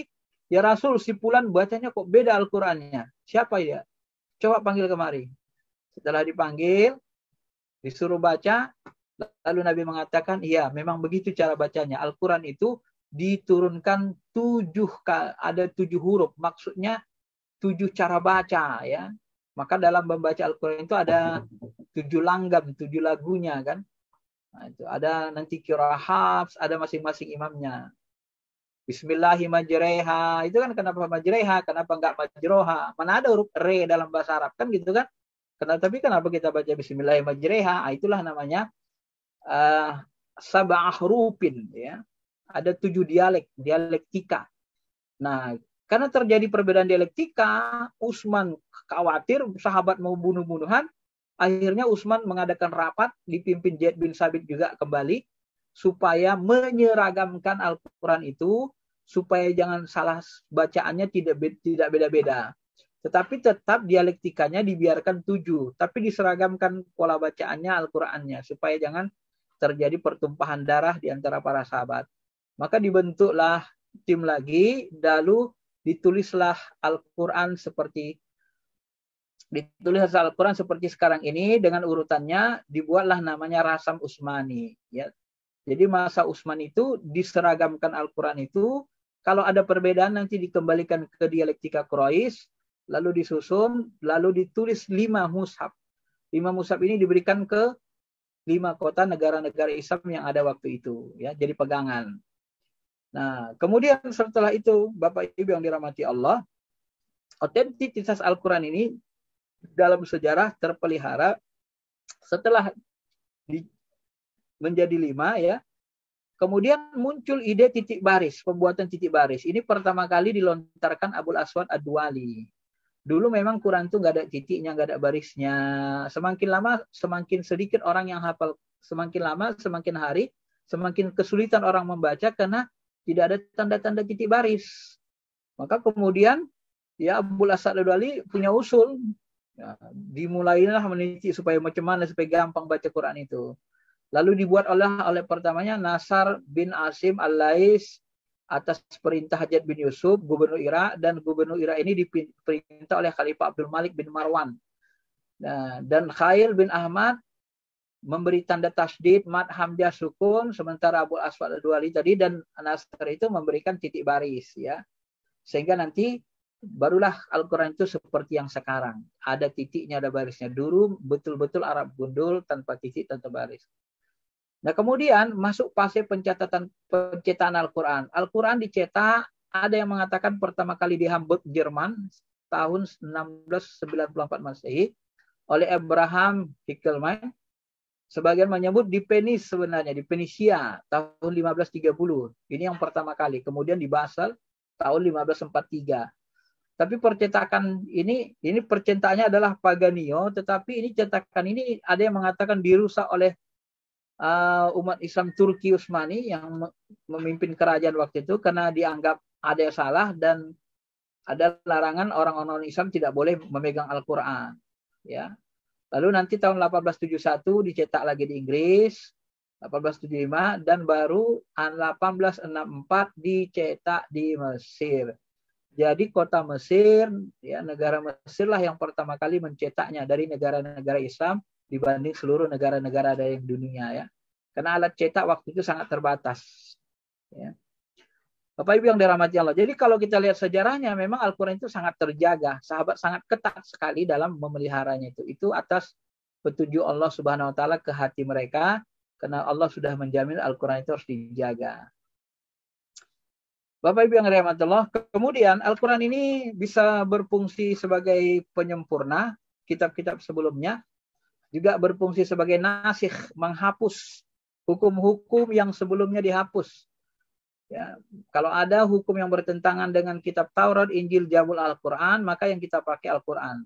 "Ya Rasul, si Pulan bacanya kok beda Al-Qur'annya. Siapa dia? Coba panggil kemari." Setelah dipanggil, disuruh baca, Lalu Nabi mengatakan, iya memang begitu cara bacanya. Al-Quran itu diturunkan tujuh, ada tujuh huruf. Maksudnya tujuh cara baca ya. Maka dalam membaca Al-Quran itu ada tujuh langgam, tujuh lagunya kan. Nah, itu ada nanti Hafs ada masing-masing imamnya. Bismillahirrahmanirrahim. Itu kan kenapa majreha, kenapa enggak majroha? Mana ada huruf re dalam bahasa Arab kan gitu kan? Kenapa tapi kenapa kita baca Bismillahirrahmanirrahim? itulah namanya uh, sabah rupin ya ada tujuh dialek dialektika nah karena terjadi perbedaan dialektika Usman khawatir sahabat mau bunuh-bunuhan akhirnya Usman mengadakan rapat dipimpin Jad bin Sabit juga kembali supaya menyeragamkan Al-Quran itu supaya jangan salah bacaannya tidak tidak beda-beda tetapi tetap dialektikanya dibiarkan tujuh, tapi diseragamkan pola bacaannya Al-Qur'annya supaya jangan terjadi pertumpahan darah di antara para sahabat. Maka dibentuklah tim lagi, lalu ditulislah Al-Quran seperti ditulis Al-Quran seperti sekarang ini dengan urutannya dibuatlah namanya Rasam Usmani. Ya. Jadi masa Usman itu diseragamkan Al-Quran itu kalau ada perbedaan nanti dikembalikan ke dialektika krois lalu disusun, lalu ditulis lima mushab Lima mushab ini diberikan ke lima kota negara-negara Islam yang ada waktu itu ya jadi pegangan. Nah, kemudian setelah itu Bapak Ibu yang dirahmati Allah, otentisitas Al-Qur'an ini dalam sejarah terpelihara setelah di, menjadi lima ya. Kemudian muncul ide titik baris, pembuatan titik baris. Ini pertama kali dilontarkan Abul Aswad Adwali. Dulu memang Quran tuh gak ada titiknya, gak ada barisnya. Semakin lama, semakin sedikit orang yang hafal. Semakin lama, semakin hari, semakin kesulitan orang membaca karena tidak ada tanda-tanda titik baris. Maka kemudian ya Abu Asad Al-Dali punya usul. Ya, dimulailah meneliti supaya macam mana supaya gampang baca Quran itu. Lalu dibuat oleh oleh pertamanya Nasar bin Asim Al-Lais atas perintah Hajat bin Yusuf, gubernur Irak, dan gubernur Irak ini diperintah oleh Khalifah Abdul Malik bin Marwan. Nah, dan Khail bin Ahmad memberi tanda tasdid, mat hamdiah sukun, sementara Abu Aswad al duali tadi dan Nasr itu memberikan titik baris ya. Sehingga nanti barulah Al-Quran itu seperti yang sekarang. Ada titiknya, ada barisnya. Dulu betul-betul Arab gundul tanpa titik, tanpa baris. Nah, kemudian masuk fase pencatatan pencetakan Al-Qur'an. Al-Qur'an dicetak ada yang mengatakan pertama kali di Hamburg, Jerman tahun 1694 Masehi oleh Abraham Hickelmann. Sebagian menyebut di Penis sebenarnya, di Penisia tahun 1530. Ini yang pertama kali. Kemudian di Basel tahun 1543. Tapi percetakan ini, ini percetakannya adalah Paganio, tetapi ini cetakan ini ada yang mengatakan dirusak oleh uh, umat Islam Turki Utsmani yang memimpin kerajaan waktu itu karena dianggap ada yang salah dan ada larangan orang-orang Islam tidak boleh memegang Al-Qur'an ya. Lalu nanti tahun 1871 dicetak lagi di Inggris 1875 dan baru 1864 dicetak di Mesir. Jadi kota Mesir, ya negara Mesirlah yang pertama kali mencetaknya dari negara-negara Islam dibanding seluruh negara-negara ada yang dunia ya. Karena alat cetak waktu itu sangat terbatas. Ya. Bapak Ibu yang dirahmati Allah. Jadi kalau kita lihat sejarahnya memang Al-Qur'an itu sangat terjaga, sahabat sangat ketat sekali dalam memeliharanya itu. Itu atas petunjuk Allah Subhanahu wa taala ke hati mereka karena Allah sudah menjamin Al-Qur'an itu harus dijaga. Bapak Ibu yang dirahmati Allah, kemudian Al-Qur'an ini bisa berfungsi sebagai penyempurna kitab-kitab sebelumnya juga berfungsi sebagai nasih, menghapus hukum-hukum yang sebelumnya dihapus. Ya, kalau ada hukum yang bertentangan dengan kitab Taurat, Injil, Jabul Al-Quran, maka yang kita pakai Al-Quran.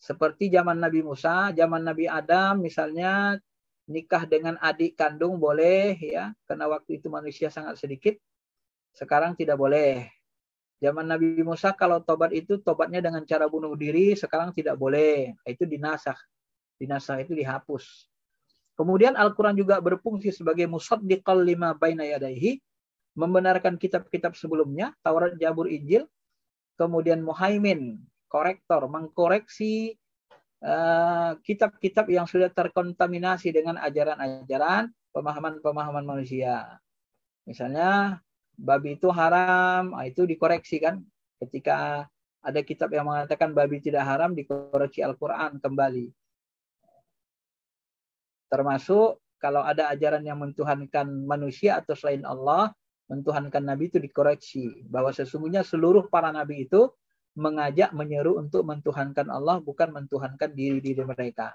Seperti zaman Nabi Musa, zaman Nabi Adam, misalnya nikah dengan adik kandung boleh ya, karena waktu itu manusia sangat sedikit. Sekarang tidak boleh. Zaman Nabi Musa kalau tobat itu tobatnya dengan cara bunuh diri, sekarang tidak boleh. Itu dinasah. Dinasa itu dihapus. Kemudian Al-Quran juga berfungsi sebagai musaddiqal lima baina yadaihi, membenarkan kitab-kitab sebelumnya, Taurat, Jabur, Injil, kemudian Muhaimin, korektor, mengkoreksi eh, kitab-kitab uh, yang sudah terkontaminasi dengan ajaran-ajaran pemahaman-pemahaman manusia. Misalnya babi itu haram, ah, itu dikoreksi kan. Ketika ada kitab yang mengatakan babi tidak haram, dikoreksi Al-Quran kembali. Termasuk kalau ada ajaran yang mentuhankan manusia atau selain Allah, mentuhankan nabi itu dikoreksi bahwa sesungguhnya seluruh para nabi itu mengajak menyeru untuk mentuhankan Allah bukan mentuhankan diri-diri mereka.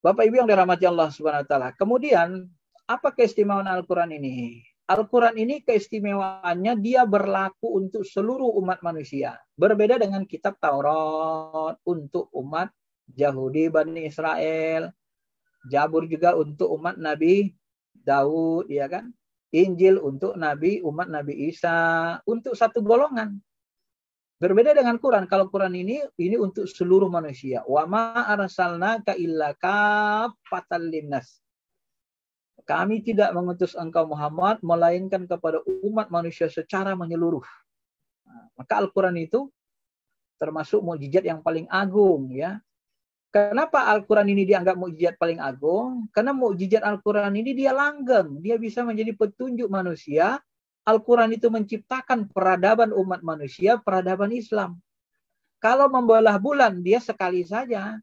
Bapak Ibu yang dirahmati Allah Subhanahu wa taala. Kemudian apa keistimewaan Al-Qur'an ini? Al-Qur'an ini keistimewaannya dia berlaku untuk seluruh umat manusia, berbeda dengan kitab Taurat untuk umat Yahudi Bani Israel. Jabur juga untuk umat Nabi Daud, ya kan? Injil untuk Nabi umat Nabi Isa, untuk satu golongan. Berbeda dengan Quran. Kalau Quran ini ini untuk seluruh manusia. Wa ma arsalna ka illa linnas. Kami tidak mengutus engkau Muhammad melainkan kepada umat manusia secara menyeluruh. Nah, maka Al-Quran itu termasuk mukjizat yang paling agung ya Kenapa Al-Quran ini dianggap mukjizat paling agung? Karena mukjizat Al-Quran ini dia langgeng, dia bisa menjadi petunjuk manusia. Al-Quran itu menciptakan peradaban umat manusia, peradaban Islam. Kalau membelah bulan, dia sekali saja.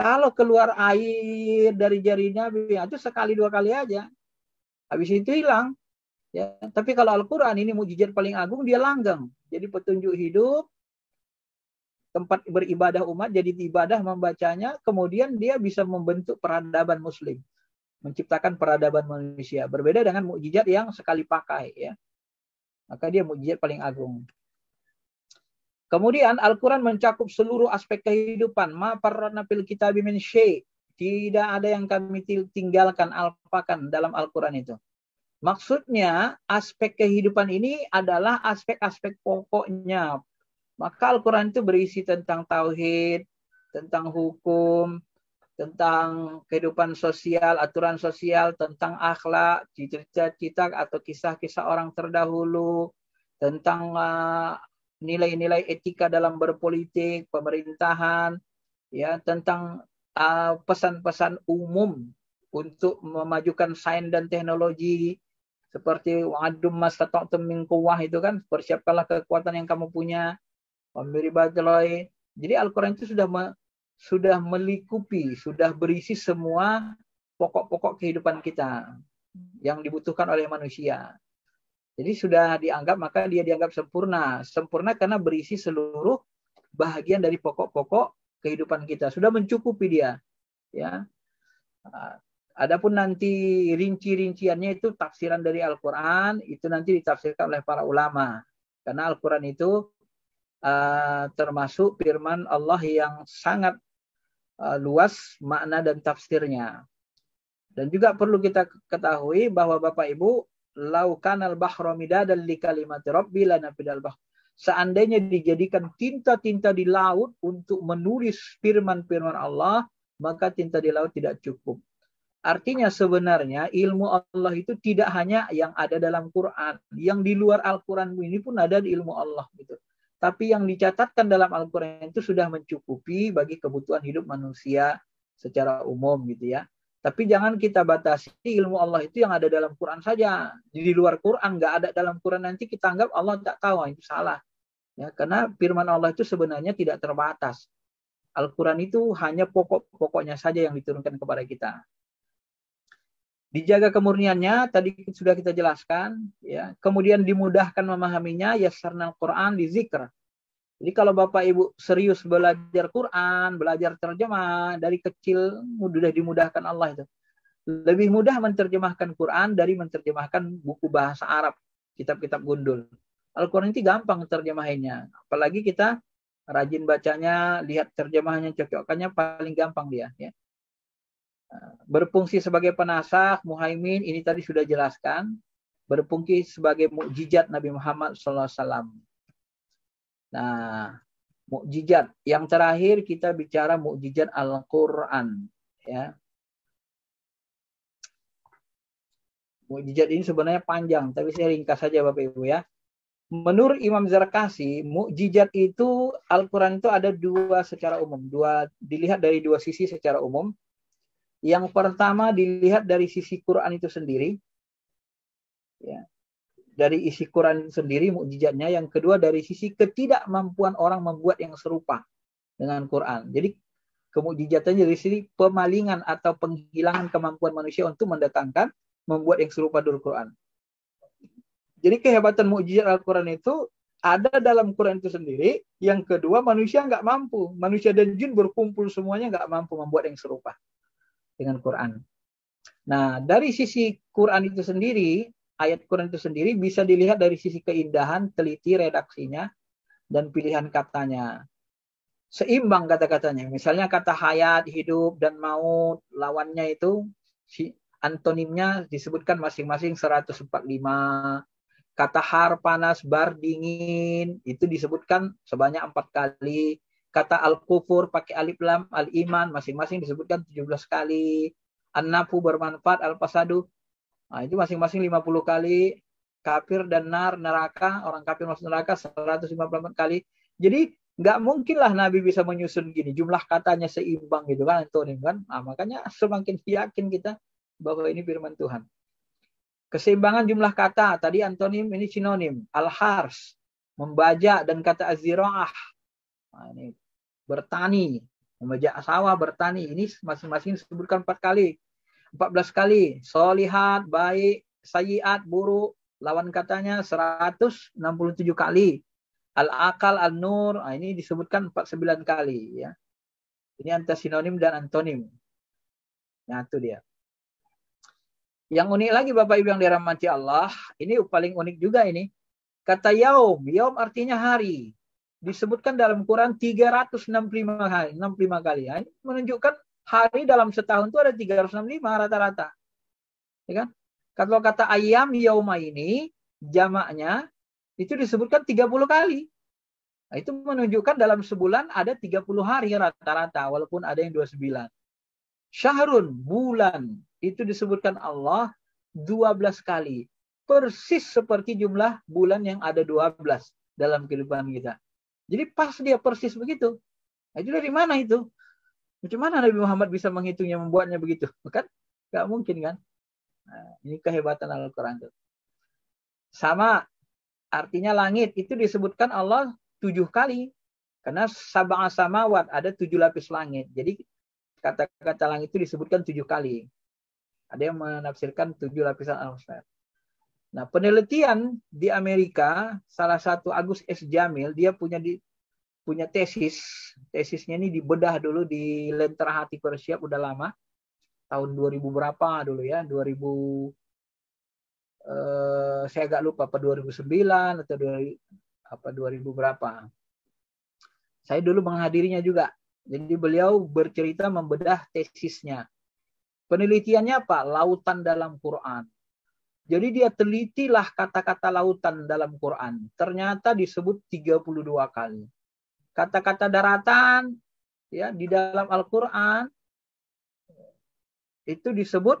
Kalau keluar air dari jarinya, itu sekali dua kali aja. Habis itu hilang. Ya, tapi kalau Al-Quran ini mujizat paling agung, dia langgeng. Jadi petunjuk hidup, tempat beribadah umat jadi ibadah membacanya kemudian dia bisa membentuk peradaban muslim menciptakan peradaban manusia berbeda dengan mukjizat yang sekali pakai ya maka dia mukjizat paling agung kemudian Al-Qur'an mencakup seluruh aspek kehidupan ma parana fil kitabi min tidak ada yang kami tinggalkan alpakan dalam Al-Qur'an itu Maksudnya aspek kehidupan ini adalah aspek-aspek pokoknya, maka Al-Quran itu berisi tentang tauhid, tentang hukum, tentang kehidupan sosial, aturan sosial, tentang akhlak, cerita cita atau kisah-kisah orang terdahulu, tentang eh, nilai-nilai uh, etika dalam berpolitik, pemerintahan, ya tentang eh, pesan-pesan uh, umum untuk memajukan sains dan teknologi seperti wadum mas teming kuwah itu kan persiapkanlah kekuatan yang kamu punya Wamiribatloi. Jadi Al-Quran itu sudah me, sudah melikupi, sudah berisi semua pokok-pokok kehidupan kita yang dibutuhkan oleh manusia. Jadi sudah dianggap maka dia dianggap sempurna. Sempurna karena berisi seluruh bahagian dari pokok-pokok kehidupan kita. Sudah mencukupi dia. Ya. Adapun nanti rinci-rinciannya itu tafsiran dari Al-Qur'an itu nanti ditafsirkan oleh para ulama. Karena Al-Qur'an itu Eh, termasuk firman Allah yang sangat eh, luas makna dan tafsirnya. Dan juga perlu kita ketahui bahwa Bapak Ibu laukan al Bahromida dan li kalimat rabbi lanafidal bah Seandainya dijadikan tinta-tinta di laut untuk menulis firman-firman Allah, maka tinta di laut tidak cukup. Artinya sebenarnya ilmu Allah itu tidak hanya yang ada dalam Quran, yang di luar Al-Quran ini pun ada di ilmu Allah gitu tapi yang dicatatkan dalam Al-Quran itu sudah mencukupi bagi kebutuhan hidup manusia secara umum gitu ya. Tapi jangan kita batasi ilmu Allah itu yang ada dalam Quran saja. Di luar Quran nggak ada dalam Quran nanti kita anggap Allah tak tahu itu salah. Ya, karena firman Allah itu sebenarnya tidak terbatas. Al-Quran itu hanya pokok-pokoknya saja yang diturunkan kepada kita dijaga kemurniannya tadi sudah kita jelaskan ya kemudian dimudahkan memahaminya ya yasarnal Quran di zikr jadi kalau Bapak Ibu serius belajar Quran, belajar terjemah dari kecil mudah dimudahkan Allah itu. Lebih mudah menerjemahkan Quran dari menerjemahkan buku bahasa Arab, kitab-kitab gundul. Al-Quran itu gampang terjemahinnya. Apalagi kita rajin bacanya, lihat terjemahannya, cocokannya paling gampang dia. Ya berfungsi sebagai penasah, muhaimin ini tadi sudah jelaskan, berfungsi sebagai mukjizat Nabi Muhammad SAW. Nah, mukjizat yang terakhir kita bicara mukjizat Al-Qur'an, ya. Mukjizat ini sebenarnya panjang, tapi saya ringkas saja Bapak Ibu ya. Menurut Imam Zarkasi, mukjizat itu Al-Quran itu ada dua secara umum, dua dilihat dari dua sisi secara umum yang pertama dilihat dari sisi Quran itu sendiri. Ya. Dari isi Quran sendiri mukjizatnya. Yang kedua dari sisi ketidakmampuan orang membuat yang serupa dengan Quran. Jadi kemujizatannya dari sini pemalingan atau penghilangan kemampuan manusia untuk mendatangkan membuat yang serupa dengan Quran. Jadi kehebatan mukjizat Al-Quran itu ada dalam Quran itu sendiri. Yang kedua manusia nggak mampu. Manusia dan jin berkumpul semuanya nggak mampu membuat yang serupa dengan Quran. Nah, dari sisi Quran itu sendiri, ayat Quran itu sendiri bisa dilihat dari sisi keindahan, teliti redaksinya, dan pilihan katanya. Seimbang kata-katanya. Misalnya kata hayat, hidup, dan maut, lawannya itu si antonimnya disebutkan masing-masing 145. Kata har, panas, bar, dingin, itu disebutkan sebanyak empat kali. Kata al-kufur pakai alif lam, al-iman masing-masing disebutkan 17 kali. An-nafu bermanfaat, al-fasadu. Nah, itu masing-masing 50 kali. Kafir dan nar, neraka. Orang kafir masuk neraka 154 kali. Jadi nggak mungkin lah Nabi bisa menyusun gini. Jumlah katanya seimbang gitu kan, Antonim kan. Nah, makanya semakin yakin kita bahwa ini firman Tuhan. Keseimbangan jumlah kata. Tadi antonim ini sinonim. Al-hars. membajak dan kata aziraah. Nah, ini bertani, memajak sawah, bertani. Ini masing-masing disebutkan empat kali. empat belas kali. Solihat, baik, sayiat, buruk. Lawan katanya 167 kali. Al-akal, al-nur. Nah, ini disebutkan empat sembilan kali. ya. Ini antara sinonim dan antonim. Nah, itu dia. Yang unik lagi Bapak Ibu yang dirahmati Allah, ini paling unik juga ini. Kata yaum, yaum artinya hari disebutkan dalam Quran 365 kali, 65 nah, kali. menunjukkan hari dalam setahun itu ada 365 rata-rata. Ya kan? Kalau kata ayam yauma ini jamaknya itu disebutkan 30 kali. Nah, itu menunjukkan dalam sebulan ada 30 hari rata-rata walaupun ada yang 29. Syahrun bulan itu disebutkan Allah 12 kali. Persis seperti jumlah bulan yang ada 12 dalam kehidupan kita. Jadi pas dia persis begitu. Nah, itu dari mana itu? Macam mana Nabi Muhammad bisa menghitungnya, membuatnya begitu? [LAUGHS] Kan? Gak mungkin kan? Nah, ini kehebatan Al-Quran itu. Sama, artinya langit itu disebutkan Allah tujuh kali. Karena sabang samawat ada tujuh lapis langit. Jadi kata-kata langit itu disebutkan tujuh kali. Ada yang menafsirkan tujuh lapisan atmosfer. Nah, penelitian di Amerika, salah satu Agus S. Jamil, dia punya di punya tesis. Tesisnya ini dibedah dulu di Lentera Hati Persiap udah lama. Tahun 2000 berapa dulu ya? 2000 eh, saya agak lupa apa 2009 atau 2000, apa 2000 berapa. Saya dulu menghadirinya juga. Jadi beliau bercerita membedah tesisnya. Penelitiannya apa? Lautan dalam Quran jadi dia telitilah kata-kata lautan dalam Quran. Ternyata disebut 32 kali. Kata-kata daratan ya di dalam Al-Qur'an itu disebut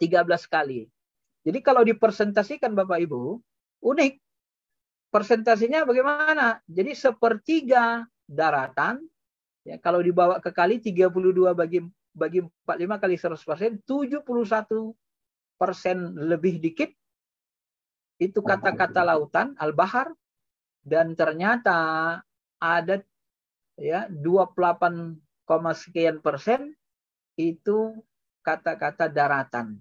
13 kali. Jadi kalau dipresentasikan Bapak Ibu, unik. Persentasinya bagaimana? Jadi sepertiga daratan ya kalau dibawa ke kali 32 bagi bagi 45 kali 100 persen 71 persen lebih dikit itu kata-kata lautan al-bahar dan ternyata ada ya 28, sekian persen itu kata-kata daratan.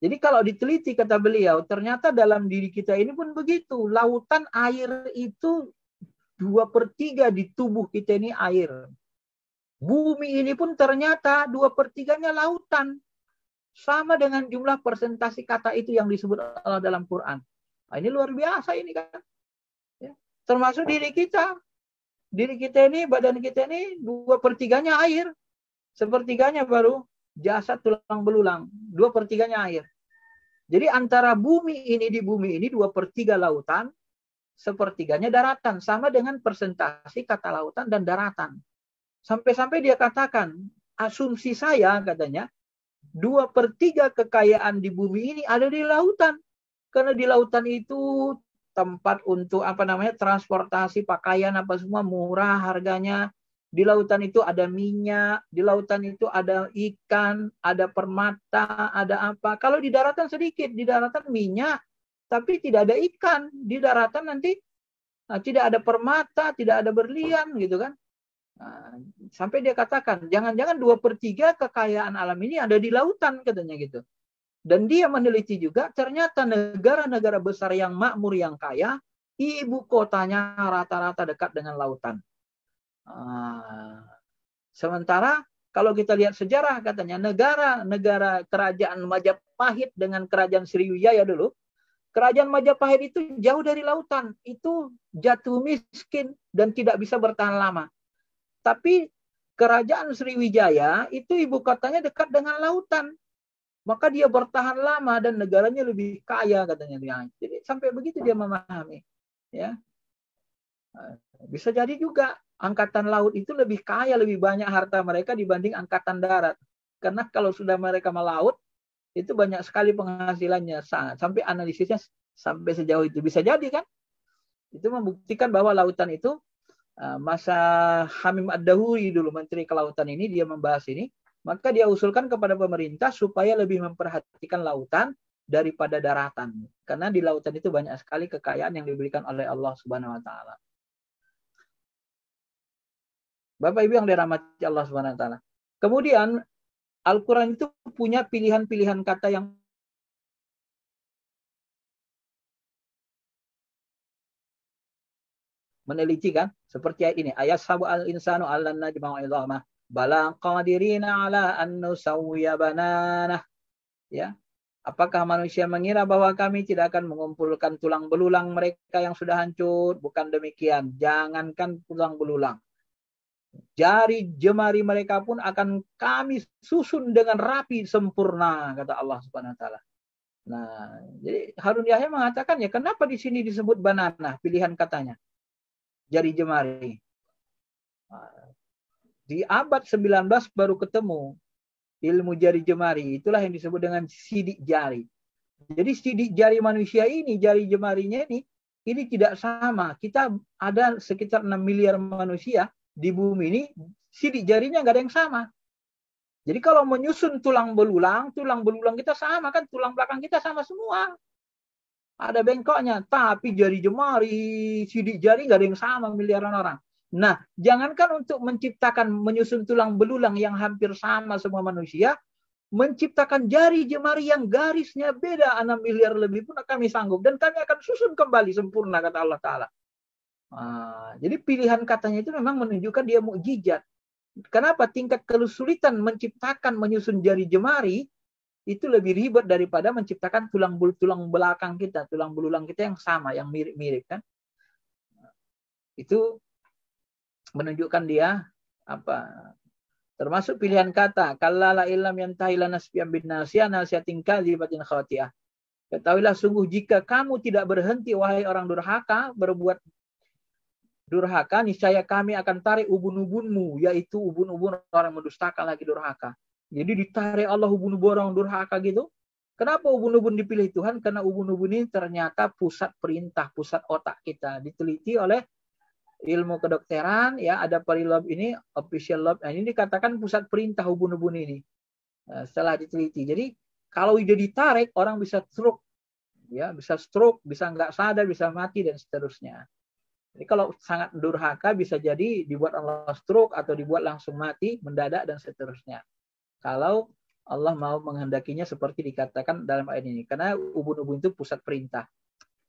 Jadi kalau diteliti kata beliau, ternyata dalam diri kita ini pun begitu. Lautan air itu dua per tiga di tubuh kita ini air. Bumi ini pun ternyata dua per tiganya lautan. Sama dengan jumlah presentasi kata itu yang disebut Allah dalam Quran. Nah, ini luar biasa ini kan. Ya. Termasuk diri kita. Diri kita ini, badan kita ini, dua pertiganya air. Sepertiganya baru jasad tulang belulang. Dua pertiganya air. Jadi antara bumi ini di bumi ini dua pertiga lautan, sepertiganya daratan. Sama dengan persentasi kata lautan dan daratan. Sampai-sampai dia katakan, asumsi saya katanya, dua per tiga kekayaan di bumi ini ada di lautan. Karena di lautan itu tempat untuk apa namanya transportasi pakaian apa semua murah harganya. Di lautan itu ada minyak, di lautan itu ada ikan, ada permata, ada apa. Kalau di daratan sedikit, di daratan minyak, tapi tidak ada ikan. Di daratan nanti nah, tidak ada permata, tidak ada berlian gitu kan. Nah, sampai dia katakan, jangan-jangan dua per tiga kekayaan alam ini ada di lautan katanya gitu. Dan dia meneliti juga, ternyata negara-negara besar yang makmur yang kaya, ibu kotanya rata-rata dekat dengan lautan. Ah, sementara kalau kita lihat sejarah katanya negara-negara kerajaan Majapahit dengan kerajaan Sriwijaya dulu, kerajaan Majapahit itu jauh dari lautan, itu jatuh miskin dan tidak bisa bertahan lama. Tapi kerajaan Sriwijaya itu ibu kotanya dekat dengan lautan. Maka dia bertahan lama dan negaranya lebih kaya katanya. dia. Jadi sampai begitu dia memahami. Ya. Bisa jadi juga angkatan laut itu lebih kaya, lebih banyak harta mereka dibanding angkatan darat. Karena kalau sudah mereka melaut, itu banyak sekali penghasilannya. Sampai analisisnya sampai sejauh itu bisa jadi kan? Itu membuktikan bahwa lautan itu Eh, masa Hamim Ad-Dahuri dulu Menteri Kelautan ini dia membahas ini, maka dia usulkan kepada pemerintah supaya lebih memperhatikan lautan daripada daratan. Karena di lautan itu banyak sekali kekayaan yang diberikan oleh Allah Subhanahu wa taala. Bapak Ibu yang dirahmati Allah Subhanahu wa taala. Kemudian Al-Qur'an itu punya pilihan-pilihan kata yang meneliti kan seperti ayat ini ayat sabu al insanu allan najma'u idhamah bala qadirina ala an nusawwiya banana ya apakah manusia mengira bahwa kami tidak akan mengumpulkan tulang belulang mereka yang sudah hancur bukan demikian jangankan tulang belulang jari jemari mereka pun akan kami susun dengan rapi sempurna kata Allah Subhanahu wa taala Nah, jadi Harun Yahya mengatakan ya kenapa di sini disebut banana pilihan katanya? jari jemari. Di abad 19 baru ketemu ilmu jari jemari. Itulah yang disebut dengan sidik jari. Jadi sidik jari manusia ini, jari jemarinya ini, ini tidak sama. Kita ada sekitar 6 miliar manusia di bumi ini, sidik jarinya nggak ada yang sama. Jadi kalau menyusun tulang belulang, tulang belulang kita sama kan, tulang belakang kita sama semua ada bengkoknya, tapi jari jemari, sidik jari nggak ada yang sama miliaran orang. Nah, jangankan untuk menciptakan menyusun tulang belulang yang hampir sama semua manusia, menciptakan jari jemari yang garisnya beda 6 miliar lebih pun kami sanggup dan kami akan susun kembali sempurna kata Allah Taala. Nah, jadi pilihan katanya itu memang menunjukkan dia mukjizat. Kenapa tingkat kesulitan menciptakan menyusun jari jemari itu lebih ribet daripada menciptakan tulang bulu tulang belakang kita, tulang belulang kita yang sama, yang mirip-mirip kan. Itu menunjukkan dia apa termasuk pilihan kata kalala yang yantahi lanasbiyan bin tingkal di batin khati'ah Ketahuilah sungguh jika kamu tidak berhenti wahai orang durhaka berbuat durhaka niscaya kami akan tarik ubun-ubunmu yaitu ubun-ubun orang mendustakan lagi durhaka. Jadi ditarik Allah ubun-ubun orang durhaka gitu. Kenapa ubun-ubun dipilih Tuhan? Karena ubun-ubun ini ternyata pusat perintah, pusat otak kita. Diteliti oleh ilmu kedokteran, ya ada perilab ini, official lab, nah, ini dikatakan pusat perintah ubun-ubun ini. Nah, setelah diteliti. Jadi kalau ide ditarik, orang bisa stroke. ya Bisa stroke, bisa nggak sadar, bisa mati, dan seterusnya. Jadi kalau sangat durhaka bisa jadi dibuat Allah stroke atau dibuat langsung mati, mendadak, dan seterusnya kalau Allah mau menghendakinya seperti dikatakan dalam ayat ini. Karena ubun-ubun itu pusat perintah.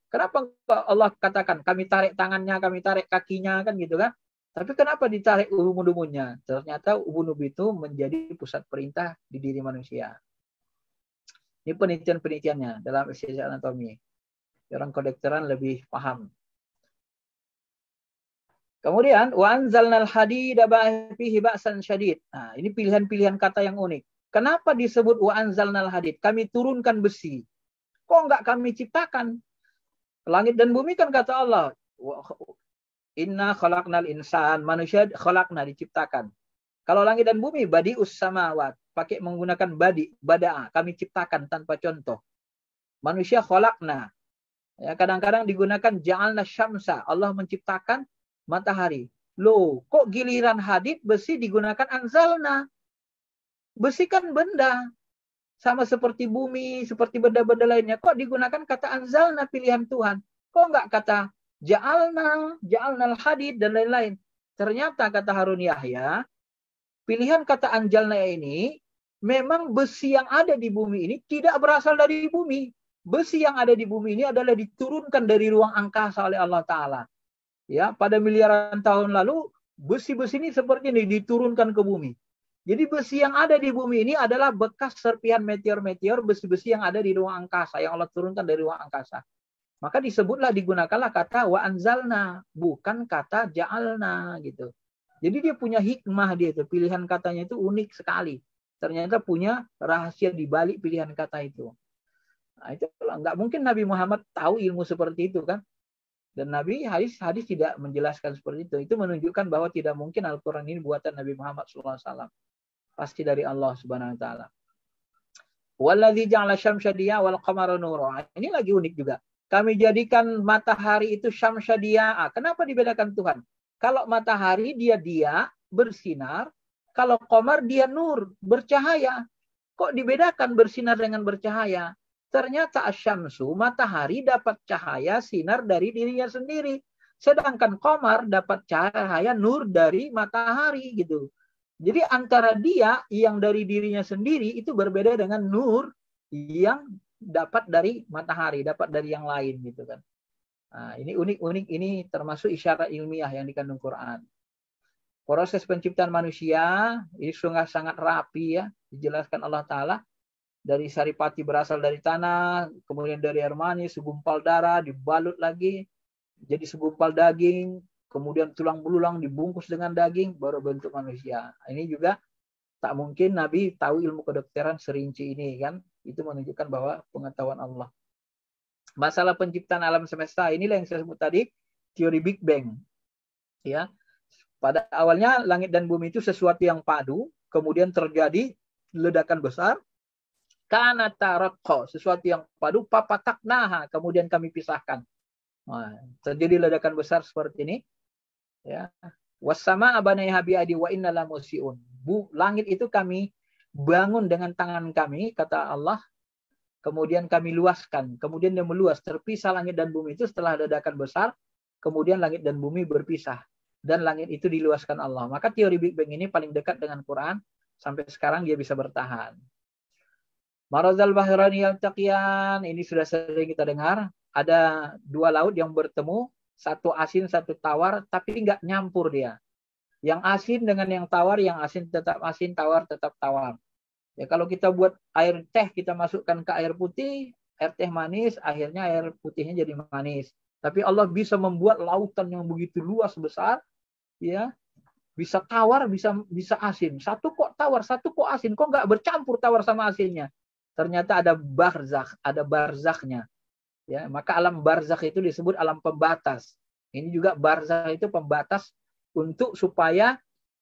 Kenapa Allah katakan kami tarik tangannya, kami tarik kakinya kan gitu kan? Tapi kenapa ditarik ubun-ubunnya? Ternyata ubun-ubun itu menjadi pusat perintah di diri manusia. Ini penelitian-penelitiannya dalam esensi anatomi. Orang kedokteran lebih paham Kemudian wa anzalnal hadida fihi ba'san syadid. Nah, ini pilihan-pilihan kata yang unik. Kenapa disebut wa hadid? Kami turunkan besi. Kok enggak kami ciptakan? Langit dan bumi kan kata Allah. Inna khalaqnal insan. Manusia khalaqna diciptakan. Kalau langit dan bumi badi samawat. Pakai menggunakan badi, bada'a. Kami ciptakan tanpa contoh. Manusia khalaqna. Ya, kadang-kadang digunakan ja'alna syamsa. Allah menciptakan matahari. Loh, kok giliran hadit besi digunakan anzalna? Besi kan benda. Sama seperti bumi, seperti benda-benda lainnya. Kok digunakan kata anzalna pilihan Tuhan? Kok nggak kata ja'alna, ja'alna hadid dan lain-lain? Ternyata kata Harun Yahya, pilihan kata anjalna ini memang besi yang ada di bumi ini tidak berasal dari bumi. Besi yang ada di bumi ini adalah diturunkan dari ruang angkasa oleh Allah Ta'ala. Ya, pada miliaran tahun lalu besi-besi ini seperti ini diturunkan ke bumi. Jadi besi yang ada di bumi ini adalah bekas serpihan meteor-meteor besi-besi yang ada di ruang angkasa yang Allah turunkan dari ruang angkasa. Maka disebutlah digunakanlah kata wa anzalna bukan kata ja'alna gitu. Jadi dia punya hikmah dia itu pilihan katanya itu unik sekali. Ternyata punya rahasia di balik pilihan kata itu. Nah, itu nggak mungkin Nabi Muhammad tahu ilmu seperti itu kan. Dan Nabi hadis hadis tidak menjelaskan seperti itu. Itu menunjukkan bahwa tidak mungkin Al-Quran ini buatan Nabi Muhammad SAW. Pasti dari Allah Subhanahu Wa Taala. ja'ala wal qamara nura. Ini lagi unik juga. Kami jadikan matahari itu syamsadiya. Ah, kenapa dibedakan Tuhan? Kalau matahari dia dia bersinar, kalau komar dia nur bercahaya. Kok dibedakan bersinar dengan bercahaya? Ternyata asyamsu, matahari dapat cahaya sinar dari dirinya sendiri. Sedangkan komar dapat cahaya nur dari matahari gitu. Jadi antara dia yang dari dirinya sendiri itu berbeda dengan nur yang dapat dari matahari, dapat dari yang lain gitu kan. Nah, ini unik-unik ini termasuk isyarat ilmiah yang dikandung Quran. Proses penciptaan manusia ini sungguh sangat rapi ya, dijelaskan Allah Taala dari Saripati berasal dari tanah, kemudian dari air manis, segumpal darah dibalut lagi jadi segumpal daging, kemudian tulang belulang dibungkus dengan daging baru bentuk manusia. Ini juga tak mungkin Nabi tahu ilmu kedokteran serinci ini kan. Itu menunjukkan bahwa pengetahuan Allah. Masalah penciptaan alam semesta inilah yang saya sebut tadi teori Big Bang. Ya. Pada awalnya langit dan bumi itu sesuatu yang padu, kemudian terjadi ledakan besar, karena tarakko, sesuatu yang padu, naha. kemudian kami pisahkan. Nah, terjadi ledakan besar seperti ini. Ya. Wasama habi adi wa innala musiun. Bu, langit itu kami bangun dengan tangan kami, kata Allah. Kemudian kami luaskan. Kemudian dia meluas. Terpisah langit dan bumi itu setelah ledakan besar. Kemudian langit dan bumi berpisah dan langit itu diluaskan Allah. Maka teori Big Bang ini paling dekat dengan Quran sampai sekarang dia bisa bertahan. Marazal bahrani takian Ini sudah sering kita dengar. Ada dua laut yang bertemu, satu asin, satu tawar, tapi nggak nyampur dia. Yang asin dengan yang tawar, yang asin tetap asin, tawar tetap tawar. Ya kalau kita buat air teh, kita masukkan ke air putih, air teh manis, akhirnya air putihnya jadi manis. Tapi Allah bisa membuat lautan yang begitu luas besar, ya bisa tawar, bisa bisa asin. Satu kok tawar, satu kok asin. Kok nggak bercampur tawar sama asinnya? ternyata ada barzakh, ada barzakhnya. Ya, maka alam barzakh itu disebut alam pembatas. Ini juga barzakh itu pembatas untuk supaya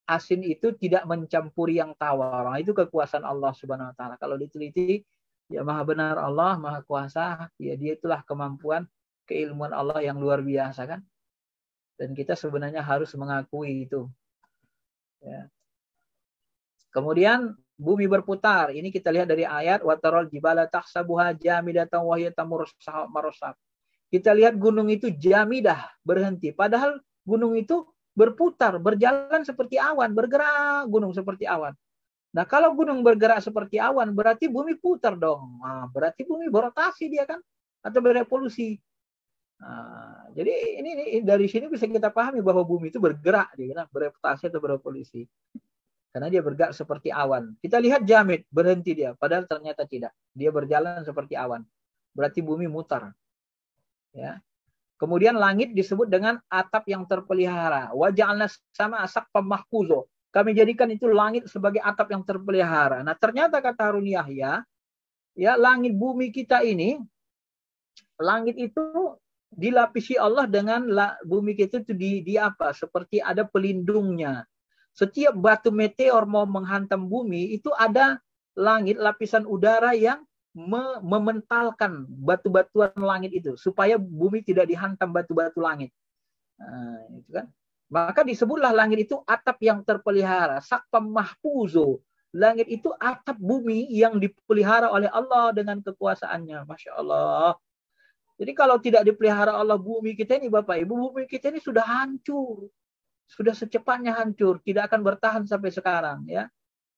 asin itu tidak mencampuri yang tawar. Nah, itu kekuasaan Allah Subhanahu wa taala. Kalau diteliti ya maha benar Allah, maha kuasa, ya dia itulah kemampuan keilmuan Allah yang luar biasa kan. Dan kita sebenarnya harus mengakui itu. Ya. Kemudian bumi berputar. Ini kita lihat dari ayat watarol jibala tahsabuha jamidatan wa hiya Kita lihat gunung itu jamidah, berhenti. Padahal gunung itu berputar, berjalan seperti awan, bergerak gunung seperti awan. Nah, kalau gunung bergerak seperti awan, berarti bumi putar dong. Nah, berarti bumi berotasi dia kan atau berevolusi. Nah, jadi ini, ini dari sini bisa kita pahami bahwa bumi itu bergerak, dia kan, atau berevolusi karena dia bergerak seperti awan. Kita lihat jamit berhenti dia, padahal ternyata tidak. Dia berjalan seperti awan. Berarti bumi mutar. Ya. Kemudian langit disebut dengan atap yang terpelihara. Wajah Wajahnya sama asak pemahkuzo. Kami jadikan itu langit sebagai atap yang terpelihara. Nah ternyata kata Harun Yahya, ya langit bumi kita ini, langit itu dilapisi Allah dengan la, bumi kita itu di, di apa? Seperti ada pelindungnya setiap batu meteor mau menghantam bumi itu ada langit lapisan udara yang me mementalkan batu-batuan langit itu supaya bumi tidak dihantam batu-batu langit. Nah, itu kan. Maka disebutlah langit itu atap yang terpelihara, sakpam mahpuzo. Langit itu atap bumi yang dipelihara oleh Allah dengan kekuasaannya. Masya Allah. Jadi kalau tidak dipelihara Allah bumi kita ini Bapak Ibu, bumi kita ini sudah hancur sudah secepatnya hancur, tidak akan bertahan sampai sekarang ya.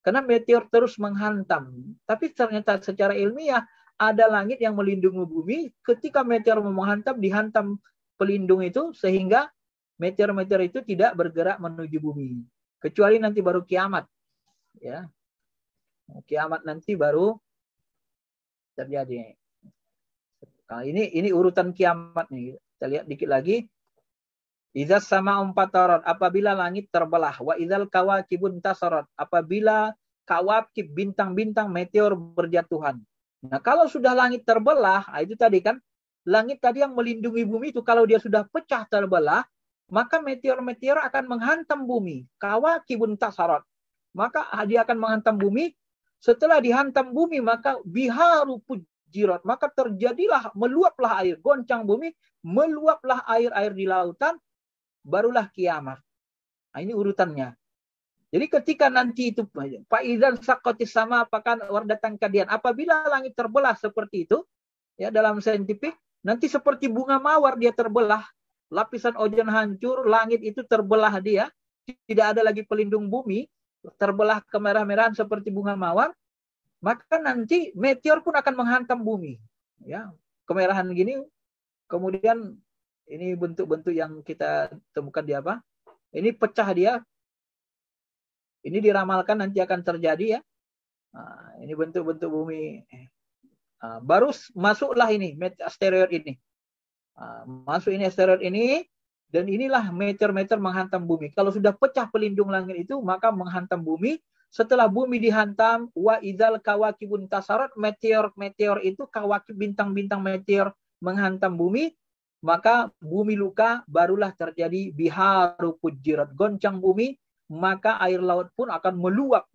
Karena meteor terus menghantam. Tapi ternyata secara ilmiah ada langit yang melindungi bumi, ketika meteor menghantam dihantam pelindung itu sehingga meteor-meteor itu tidak bergerak menuju bumi. Kecuali nanti baru kiamat. Ya. Kiamat nanti baru terjadi. Nah, ini ini urutan kiamat nih. Kita lihat dikit lagi. Iza sama empat tarot, apabila langit terbelah. Wa idal kawakibun tasarot, apabila kawakib bintang-bintang meteor berjatuhan. Nah kalau sudah langit terbelah, ah, itu tadi kan, langit tadi yang melindungi bumi itu kalau dia sudah pecah terbelah, maka meteor-meteor akan menghantam bumi. Kawakibun tasarot. Maka ah, dia akan menghantam bumi. Setelah dihantam bumi, maka biharu pujirat. Maka terjadilah, meluaplah air. Goncang bumi, meluaplah air-air di lautan barulah kiamat. Nah, ini urutannya. Jadi ketika nanti itu Pak Izan sakotis sama war warga kadian. Apabila langit terbelah seperti itu, ya dalam saintifik, nanti seperti bunga mawar dia terbelah, lapisan ozon hancur, langit itu terbelah dia, tidak ada lagi pelindung bumi, terbelah kemerah-merahan seperti bunga mawar, maka nanti meteor pun akan menghantam bumi. Ya, kemerahan gini, kemudian ini bentuk-bentuk yang kita temukan di apa? Ini pecah dia. Ini diramalkan nanti akan terjadi ya. Nah, ini bentuk-bentuk bumi. Nah, baru masuklah ini asteroid ini. Nah, masuk ini asteroid ini dan inilah meteor-meteor menghantam bumi. Kalau sudah pecah pelindung langit itu maka menghantam bumi. Setelah bumi dihantam, wa idal kawakibun tasarat meteor-meteor itu kawakib bintang-bintang meteor menghantam bumi maka bumi luka barulah terjadi biharu pujirat goncang bumi maka air laut pun akan meluap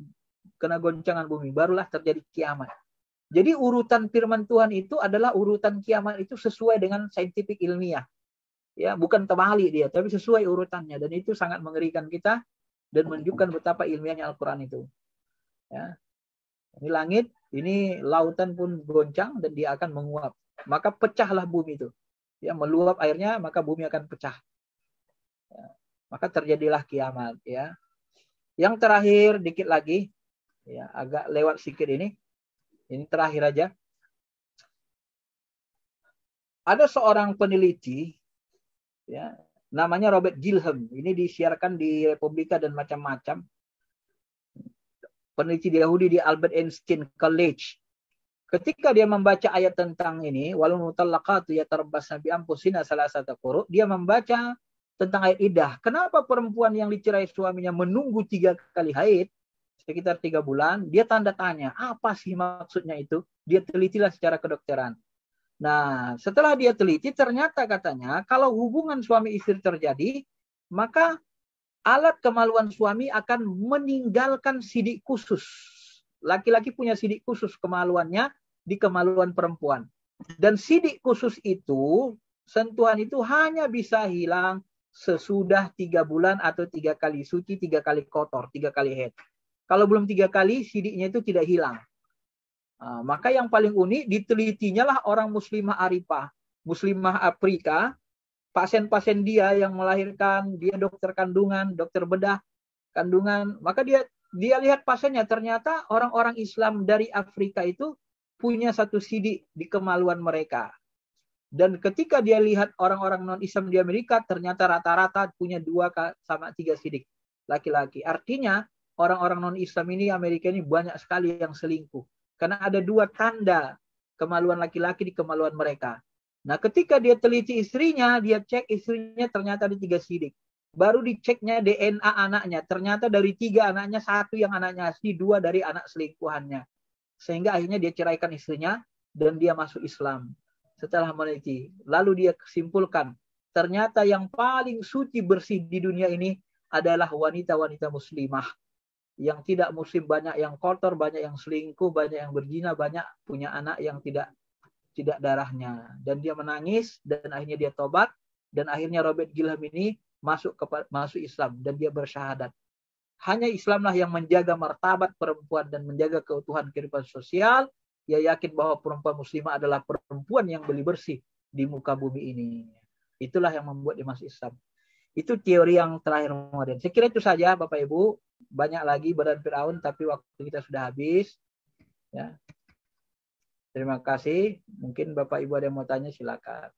kena goncangan bumi barulah terjadi kiamat jadi urutan firman Tuhan itu adalah urutan kiamat itu sesuai dengan saintifik ilmiah ya bukan terbalik dia tapi sesuai urutannya dan itu sangat mengerikan kita dan menunjukkan betapa ilmiahnya Al-Quran itu ya ini langit ini lautan pun goncang dan dia akan menguap maka pecahlah bumi itu ya meluap airnya maka bumi akan pecah ya, maka terjadilah kiamat ya yang terakhir dikit lagi ya agak lewat sedikit ini ini terakhir aja ada seorang peneliti ya namanya Robert Gilham ini disiarkan di Republika dan macam-macam peneliti Yahudi di Albert Einstein College Ketika dia membaca ayat tentang ini, walul mutallaqatu yatarabbasna bi salah satu quru, dia membaca tentang ayat idah. Kenapa perempuan yang dicerai suaminya menunggu tiga kali haid sekitar tiga bulan? Dia tanda tanya, apa sih maksudnya itu? Dia telitilah secara kedokteran. Nah, setelah dia teliti, ternyata katanya kalau hubungan suami istri terjadi, maka alat kemaluan suami akan meninggalkan sidik khusus Laki-laki punya sidik khusus kemaluannya di kemaluan perempuan. Dan sidik khusus itu, sentuhan itu hanya bisa hilang sesudah tiga bulan atau tiga kali suci, tiga kali kotor, tiga kali head. Kalau belum tiga kali, sidiknya itu tidak hilang. Nah, maka yang paling unik, ditelitinya lah orang muslimah arifah, muslimah Afrika, pasien-pasien dia yang melahirkan, dia dokter kandungan, dokter bedah, kandungan, maka dia dia lihat pasiennya ternyata orang-orang Islam dari Afrika itu punya satu sidik di kemaluan mereka. Dan ketika dia lihat orang-orang non-Islam di Amerika, ternyata rata-rata punya dua sama tiga sidik laki-laki. Artinya orang-orang non-Islam ini Amerika ini banyak sekali yang selingkuh. Karena ada dua tanda kemaluan laki-laki di kemaluan mereka. Nah ketika dia teliti istrinya, dia cek istrinya ternyata ada tiga sidik baru diceknya DNA anaknya. Ternyata dari tiga anaknya, satu yang anaknya asli, dua dari anak selingkuhannya. Sehingga akhirnya dia ceraikan istrinya dan dia masuk Islam. Setelah meneliti, lalu dia kesimpulkan, ternyata yang paling suci bersih di dunia ini adalah wanita-wanita muslimah. Yang tidak muslim banyak yang kotor, banyak yang selingkuh, banyak yang berzina, banyak punya anak yang tidak tidak darahnya. Dan dia menangis dan akhirnya dia tobat dan akhirnya Robert Gilham ini masuk ke masuk Islam dan dia bersyahadat. Hanya Islamlah yang menjaga martabat perempuan dan menjaga keutuhan kehidupan sosial. Ia yakin bahwa perempuan muslimah adalah perempuan yang beli bersih di muka bumi ini. Itulah yang membuat dia masuk Islam. Itu teori yang terakhir modern. Saya kira itu saja Bapak Ibu. Banyak lagi badan Fir'aun tapi waktu kita sudah habis. Ya. Terima kasih. Mungkin Bapak Ibu ada yang mau tanya silakan.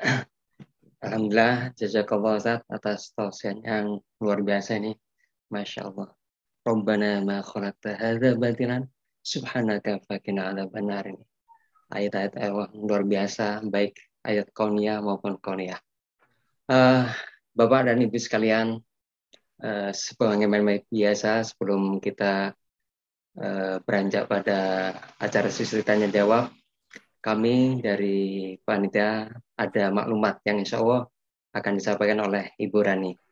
[CLEARS THROAT] Alhamdulillah, jazakallah Ustaz atas tausiah yang luar biasa ini. Masya Allah. Rabbana ma khalaqta hadza batilan subhanaka faqina benar ini. Ayat-ayat Allah luar biasa baik ayat konia maupun konia. Uh, eh, Bapak dan Ibu sekalian, uh, eh, sebagaimana biasa sebelum kita uh, beranjak pada acara sisri tanya jawab, kami dari panitia ada maklumat yang insya Allah akan disampaikan oleh Ibu Rani.